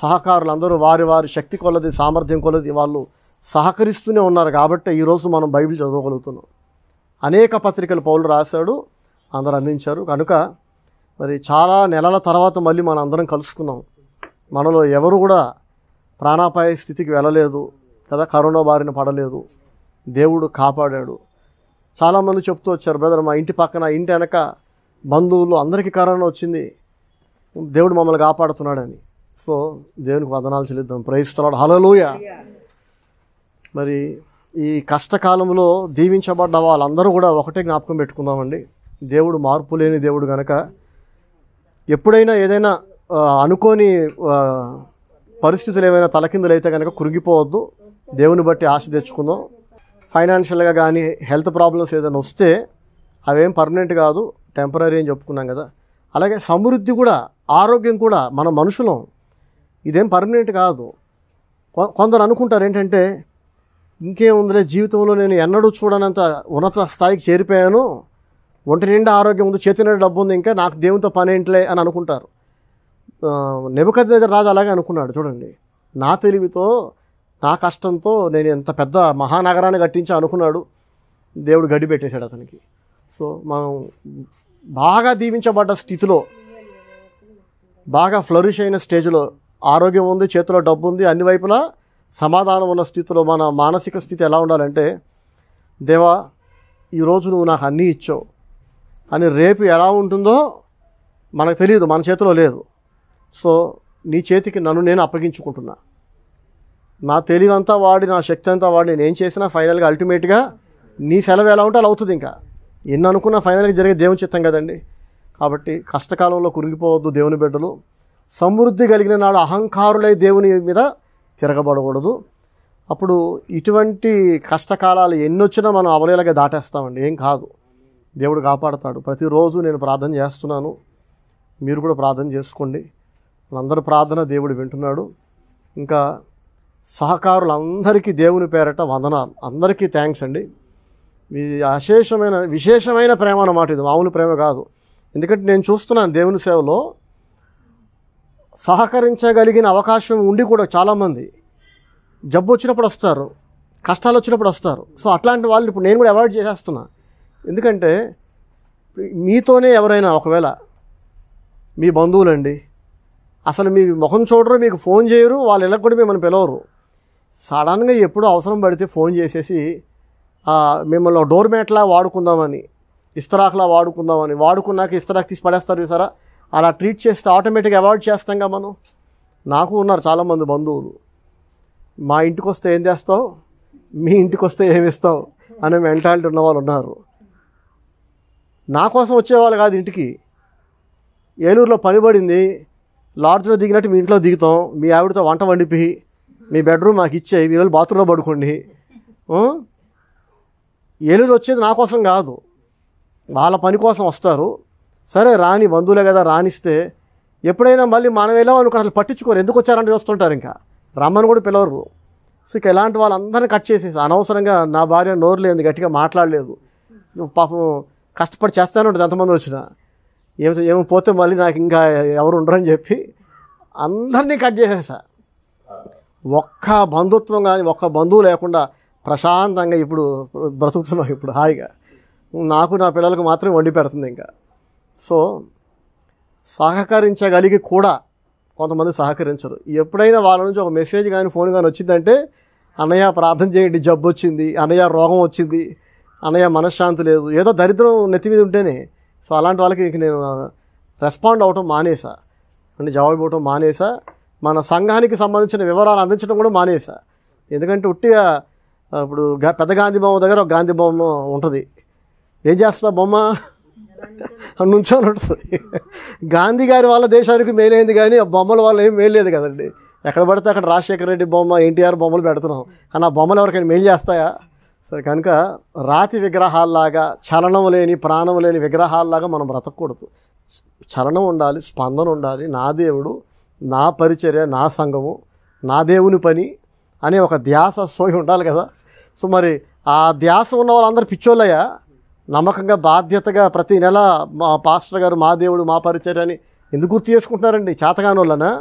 సహకారులందరూ వారి వారి శక్తి కొలది సామర్థ్యం కొలది వాళ్ళు సహకరిస్తూనే ఉన్నారు కాబట్టి ఈరోజు మనం బైబిల్ చదవగలుగుతున్నాం అనేక పత్రికలు పౌలు రాశాడు అందరు అందించారు కనుక మరి చాలా నెలల తర్వాత మళ్ళీ మనం అందరం కలుసుకున్నాం మనలో ఎవరు కూడా ప్రాణాపాయ స్థితికి వెళ్ళలేదు కదా కరోనా బారిన పడలేదు దేవుడు కాపాడాడు చాలామంది చెప్తూ వచ్చారు బ్రదర్ మా ఇంటి పక్కన ఇంటి వెనక బంధువులు అందరికీ కరోనా వచ్చింది దేవుడు మమ్మల్ని కాపాడుతున్నాడని సో దేవునికి వదనాలు చెల్లిద్దాం ప్రయత్నిస్తున్నాడు హలోయ మరి ఈ కష్టకాలంలో దీవించబడ్డ వాళ్ళందరూ కూడా ఒకటే జ్ఞాపకం పెట్టుకుందామండి దేవుడు మార్పు లేని దేవుడు కనుక ఎప్పుడైనా ఏదైనా అనుకోని పరిస్థితులు ఏమైనా తలకిందులు అయితే కనుక కురిగిపోవద్దు దేవుని బట్టి ఆశ తెచ్చుకుందాం ఫైనాన్షియల్గా కానీ హెల్త్ ప్రాబ్లమ్స్ ఏదైనా వస్తే అవేం పర్మనెంట్ కాదు టెంపరీ అని చెప్పుకున్నాం కదా అలాగే సమృద్ధి కూడా ఆరోగ్యం కూడా మన మనుషులం ఇదేం పర్మనెంట్ కాదు కొందరు అనుకుంటారు ఏంటంటే ఇంకేముందిలే జీవితంలో నేను ఎన్నడూ చూడనంత ఉన్నత స్థాయికి చేరిపోయాను ఒంటి నిండా ఆరోగ్యం ఉంది చేతి నిండా డబ్బు ఉంది ఇంకా నాకు దేవునితో పని ఏంటిలే అని అనుకుంటారు నెబద్ రాజు అలాగే అనుకున్నాడు చూడండి నా తెలివితో నా కష్టంతో నేను ఎంత పెద్ద మహానగరాన్ని కట్టించా అనుకున్నాడు దేవుడు గడ్డి పెట్టేశాడు అతనికి సో మనం బాగా దీవించబడ్డ స్థితిలో బాగా ఫ్లరిష్ అయిన స్టేజ్లో ఆరోగ్యం ఉంది చేతిలో డబ్బు ఉంది అన్ని వైపులా సమాధానం ఉన్న స్థితిలో మన మానసిక స్థితి ఎలా ఉండాలంటే దేవా ఈరోజు నువ్వు నాకు అన్నీ ఇచ్చావు కానీ రేపు ఎలా ఉంటుందో మనకు తెలియదు మన చేతిలో లేదు సో నీ చేతికి నన్ను నేను అప్పగించుకుంటున్నా నా తెలివంతా వాడి నా శక్తి అంతా వాడి నేను ఏం చేసినా ఫైనల్గా అల్టిమేట్గా నీ సెలవు ఎలా ఉంటే అలా అవుతుంది ఇంకా ఎన్ని అనుకున్నా ఫైనల్గా జరిగే దేవుని చిత్తం కదండి కాబట్టి కష్టకాలంలో కురిగిపోవద్దు దేవుని బిడ్డలు సమృద్ధి కలిగిన నాడు అహంకారులై దేవుని మీద తిరగబడకూడదు అప్పుడు ఇటువంటి కష్టకాలాలు ఎన్నొచ్చినా మనం అవలేలాగా దాటేస్తామండి ఏం కాదు దేవుడు కాపాడతాడు ప్రతిరోజు నేను ప్రార్థన చేస్తున్నాను మీరు కూడా ప్రార్థన చేసుకోండి మనందరూ ప్రార్థన దేవుడు వింటున్నాడు ఇంకా సహకారులందరికీ దేవుని పేరట వందనాలు అందరికీ థ్యాంక్స్ అండి మీ అశేషమైన విశేషమైన ప్రేమ అన్నమాట ఇది మామూలు ప్రేమ కాదు ఎందుకంటే నేను చూస్తున్నాను దేవుని సేవలో సహకరించగలిగిన అవకాశం ఉండి కూడా చాలామంది జబ్బు వచ్చినప్పుడు వస్తారు కష్టాలు వచ్చినప్పుడు వస్తారు సో అట్లాంటి వాళ్ళు ఇప్పుడు నేను కూడా అవాయిడ్ చేసేస్తున్నా ఎందుకంటే మీతోనే ఎవరైనా ఒకవేళ మీ బంధువులండి అసలు మీ ముఖం చూడరు మీకు ఫోన్ చేయరు వాళ్ళు ఇళ్ళకి మిమ్మల్ని పిలవరు సడన్గా ఎప్పుడు అవసరం పడితే ఫోన్ చేసేసి మిమ్మల్ని డోర్ మేట్లా వాడుకుందామని ఇస్తరాక్లా వాడుకుందామని వాడుకున్నాక ఇస్తరాక్ తీసి పడేస్తారు సారా అలా ట్రీట్ చేస్తే ఆటోమేటిక్గా అవాయిడ్ చేస్తాం కదా మనం నాకు ఉన్నారు చాలామంది బంధువులు మా ఇంటికి వస్తే ఏం చేస్తావు మీ ఇంటికి వస్తే ఏమి ఇస్తావు అనే మెంటాలిటీ ఉన్న వాళ్ళు ఉన్నారు నా కోసం వచ్చేవాళ్ళు కాదు ఇంటికి ఏలూరులో పని పడింది లాడ్జ్లో దిగినట్టు మీ ఇంట్లో దిగుతాం మీ ఆవిడతో వంట వండిపి మీ బెడ్రూమ్ నాకు ఇచ్చేయి మీరు బాత్రూంలో పడుకోండి ఏలూరు వచ్చేది నా కోసం కాదు వాళ్ళ పని కోసం వస్తారు సరే రాని బంధువులే కదా రానిస్తే ఎప్పుడైనా మళ్ళీ మనం వెళ్ళాం అనుకుని అసలు పట్టించుకోరు ఎందుకు వచ్చారంటే వస్తుంటారు ఇంకా రమ్మని కూడా పిలవరు సో ఇక ఇలాంటి వాళ్ళందరినీ కట్ చేసేసి అనవసరంగా నా భార్య నోరు లేదు గట్టిగా మాట్లాడలేదు పాపం కష్టపడి చేస్తానే ఉంటుంది ఎంతమంది వచ్చిన ఏమి ఏమి పోతే మళ్ళీ నాకు ఇంకా ఎవరు ఉండరని చెప్పి అందరినీ కట్ చేసేసా ఒక్క బంధుత్వం కానీ ఒక్క బంధువు లేకుండా ప్రశాంతంగా ఇప్పుడు బ్రతుకుతున్నాం ఇప్పుడు హాయిగా నాకు నా పిల్లలకు మాత్రమే వండి పెడుతుంది ఇంకా సో సహకరించగలిగి కూడా కొంతమంది సహకరించరు ఎప్పుడైనా వాళ్ళ నుంచి ఒక మెసేజ్ కానీ ఫోన్ కానీ వచ్చిందంటే అన్నయ్య ప్రార్థన చేయండి జబ్బు వచ్చింది అన్నయ్య రోగం వచ్చింది అన్నయ్య మనశ్శాంతి లేదు ఏదో దరిద్రం నెత్తి మీద ఉంటేనే సో అలాంటి వాళ్ళకి నేను రెస్పాండ్ అవ్వటం మానేసా అంటే జవాబు ఇవ్వటం మానేసా మన సంఘానికి సంబంధించిన వివరాలు అందించడం కూడా మానేసా ఎందుకంటే ఉట్టిగా ఇప్పుడు పెద్ద గాంధీ బొమ్మ దగ్గర ఒక గాంధీ బొమ్మ ఉంటుంది ఏం చేస్తున్నావు బొమ్మ నుంచొని ఉంటుంది గాంధీ గారి వల్ల దేశానికి మేలైంది కానీ ఆ బొమ్మల వల్ల ఏం మేలేదు కదండి ఎక్కడ పడితే అక్కడ రాజశేఖర రెడ్డి బొమ్మ ఎన్టీఆర్ బొమ్మలు పెడుతున్నాం కానీ ఆ బొమ్మలు ఎవరికైనా మేలు చేస్తాయా సరే కనుక రాతి విగ్రహాల్లాగా చలనం లేని ప్రాణం లేని విగ్రహాల్లాగా మనం బ్రతకూడదు చలనం ఉండాలి స్పందన ఉండాలి నా దేవుడు నా పరిచర్య నా సంఘము నా దేవుని పని అనే ఒక ధ్యాస సోయి ఉండాలి కదా సో మరి ఆ ధ్యాస ఉన్న వాళ్ళందరూ పిచ్చోళ్ళయ్యా నమ్మకంగా బాధ్యతగా ప్రతి నెల మా పాస్టర్ గారు మా దేవుడు మా పరిచర్య అని ఎందుకు గుర్తు చేసుకుంటున్నారండి వాళ్ళనా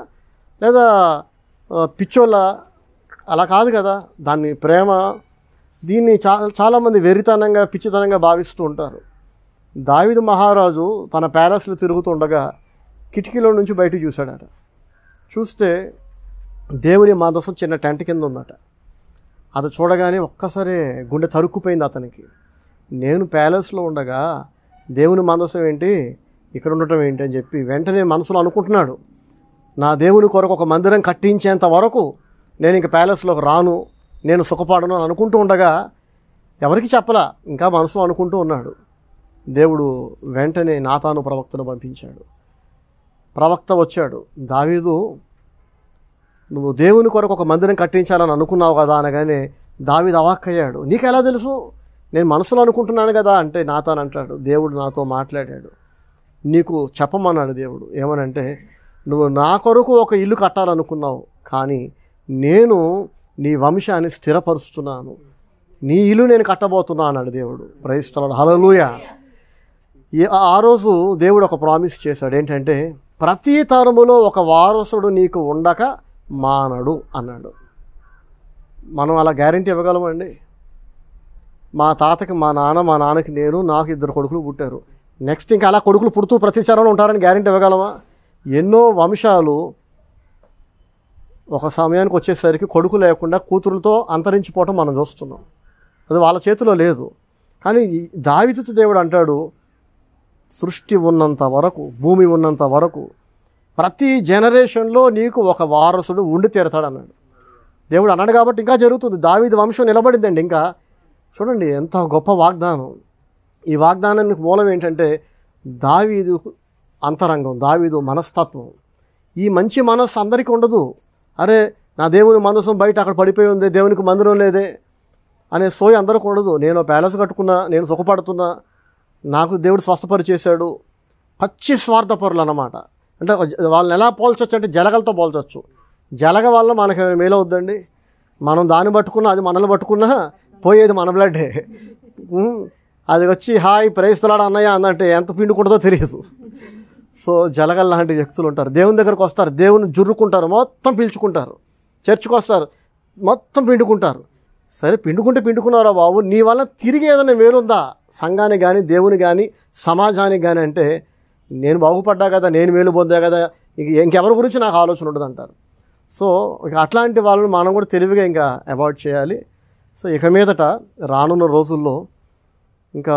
లేదా పిచ్చోళ్ళ అలా కాదు కదా దాన్ని ప్రేమ దీన్ని చాలా చాలామంది వెరితనంగా పిచ్చితనంగా భావిస్తూ ఉంటారు దావిదు మహారాజు తన ప్యాలెస్లో తిరుగుతుండగా కిటికీలో నుంచి బయట చూశాడట చూస్తే దేవుని మాదసం చిన్న టెంట్ కింద ఉందట అది చూడగానే ఒక్కసారే గుండె తరుక్కుపోయింది అతనికి నేను ప్యాలెస్లో ఉండగా దేవుని మాందసం ఏంటి ఇక్కడ ఉండటం ఏంటి అని చెప్పి వెంటనే మనసులో అనుకుంటున్నాడు నా దేవుని కొరకు ఒక మందిరం కట్టించేంత వరకు నేను ఇంక ప్యాలెస్లోకి రాను నేను సుఖపాడను అని అనుకుంటూ ఉండగా ఎవరికి చెప్పలా ఇంకా మనసులో అనుకుంటూ ఉన్నాడు దేవుడు వెంటనే నాతాను ప్రవక్తను పంపించాడు ప్రవక్త వచ్చాడు దావీదు నువ్వు దేవుని కొరకు ఒక మందిరం కట్టించాలని అనుకున్నావు కదా అనగానే దావీదు అవాక్కయ్యాడు నీకు ఎలా తెలుసు నేను మనసులో అనుకుంటున్నాను కదా అంటే నాతాను అంటాడు దేవుడు నాతో మాట్లాడాడు నీకు చెప్పమన్నాడు దేవుడు ఏమనంటే నువ్వు నా కొరకు ఒక ఇల్లు కట్టాలనుకున్నావు కానీ నేను నీ వంశాన్ని స్థిరపరుస్తున్నాను నీ ఇల్లు నేను కట్టబోతున్నా అన్నాడు దేవుడు ప్రయిస్తున్నాడు హలలుయా ఆ రోజు దేవుడు ఒక ప్రామిస్ చేశాడు ఏంటంటే ప్రతి తరములో ఒక వారసుడు నీకు ఉండక మానడు అన్నాడు మనం అలా గ్యారంటీ ఇవ్వగలమండి మా తాతకి మా నాన్న మా నాన్నకి నేను నాకు ఇద్దరు కొడుకులు పుట్టారు నెక్స్ట్ ఇంకా అలా కొడుకులు పుడుతూ ప్రతి చరణంలో ఉంటారని గ్యారంటీ ఇవ్వగలమా ఎన్నో వంశాలు ఒక సమయానికి వచ్చేసరికి కొడుకు లేకుండా కూతురులతో అంతరించిపోవటం మనం చూస్తున్నాం అది వాళ్ళ చేతిలో లేదు కానీ దావితు దేవుడు అంటాడు సృష్టి ఉన్నంత వరకు భూమి ఉన్నంత వరకు ప్రతి జనరేషన్లో నీకు ఒక వారసుడు ఉండి తీరతాడన్నాడు దేవుడు అన్నాడు కాబట్టి ఇంకా జరుగుతుంది దావిది వంశం నిలబడిందండి ఇంకా చూడండి ఎంత గొప్ప వాగ్దానం ఈ వాగ్దానానికి మూలం ఏంటంటే దావీదు అంతరంగం దావీదు మనస్తత్వం ఈ మంచి మనస్సు అందరికీ ఉండదు అరే నా దేవుని మనసు బయట అక్కడ పడిపోయి ఉంది దేవునికి మందిరం లేదే అనే సోయ అందరికీ ఉండదు నేను ప్యాలెస్ కట్టుకున్నా నేను సుఖపడుతున్నా నాకు దేవుడు స్వస్థపరు చేశాడు పచ్చి స్వార్థపరులు అన్నమాట అంటే వాళ్ళని ఎలా పోల్చవచ్చు అంటే జలగలతో పోల్చవచ్చు జలగ వల్ల మనకి మేలు అవుద్దండి మనం దాన్ని పట్టుకున్నా అది మనల్ని పట్టుకున్నా పోయేది మన బ్లడ్డే అది వచ్చి హాయ్ ప్రైస్తున్నాడు అన్నయ్య అందంటే ఎంత పిండుకుంటుందో తెలియదు సో జలగల్ లాంటి వ్యక్తులు ఉంటారు దేవుని దగ్గరకు వస్తారు దేవుని జుర్రుకుంటారు మొత్తం పీల్చుకుంటారు చర్చికి వస్తారు మొత్తం పిండుకుంటారు సరే పిండుకుంటే పిండుకున్నారా బాబు నీ వల్ల తిరిగి ఏదైనా మేలుందా సంఘానికి కానీ దేవుని కానీ సమాజానికి కానీ అంటే నేను బాగుపడ్డా కదా నేను మేలు పొందా కదా ఇంకెవరి గురించి నాకు ఆలోచన ఉండదు అంటారు సో ఇక అట్లాంటి వాళ్ళని మనం కూడా తెలివిగా ఇంకా అవాయిడ్ చేయాలి సో ఇక మీదట రానున్న రోజుల్లో ఇంకా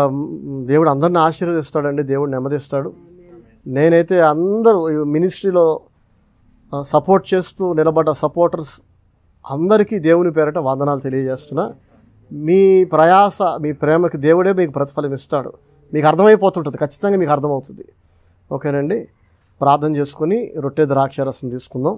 దేవుడు అందరిని ఆశీర్వదిస్తాడండి దేవుడు నెమ్మదిస్తాడు నేనైతే అందరూ మినిస్ట్రీలో సపోర్ట్ చేస్తూ నిలబడ్డ సపోర్టర్స్ అందరికీ దేవుని పేరట వందనాలు తెలియజేస్తున్నా మీ ప్రయాస మీ ప్రేమకి దేవుడే మీకు ప్రతిఫలం ఇస్తాడు మీకు అర్థమైపోతుంటుంది ఖచ్చితంగా మీకు అర్థమవుతుంది ఓకేనండి ప్రార్థన చేసుకుని రొట్టె ద్రాక్షరసం తీసుకుందాం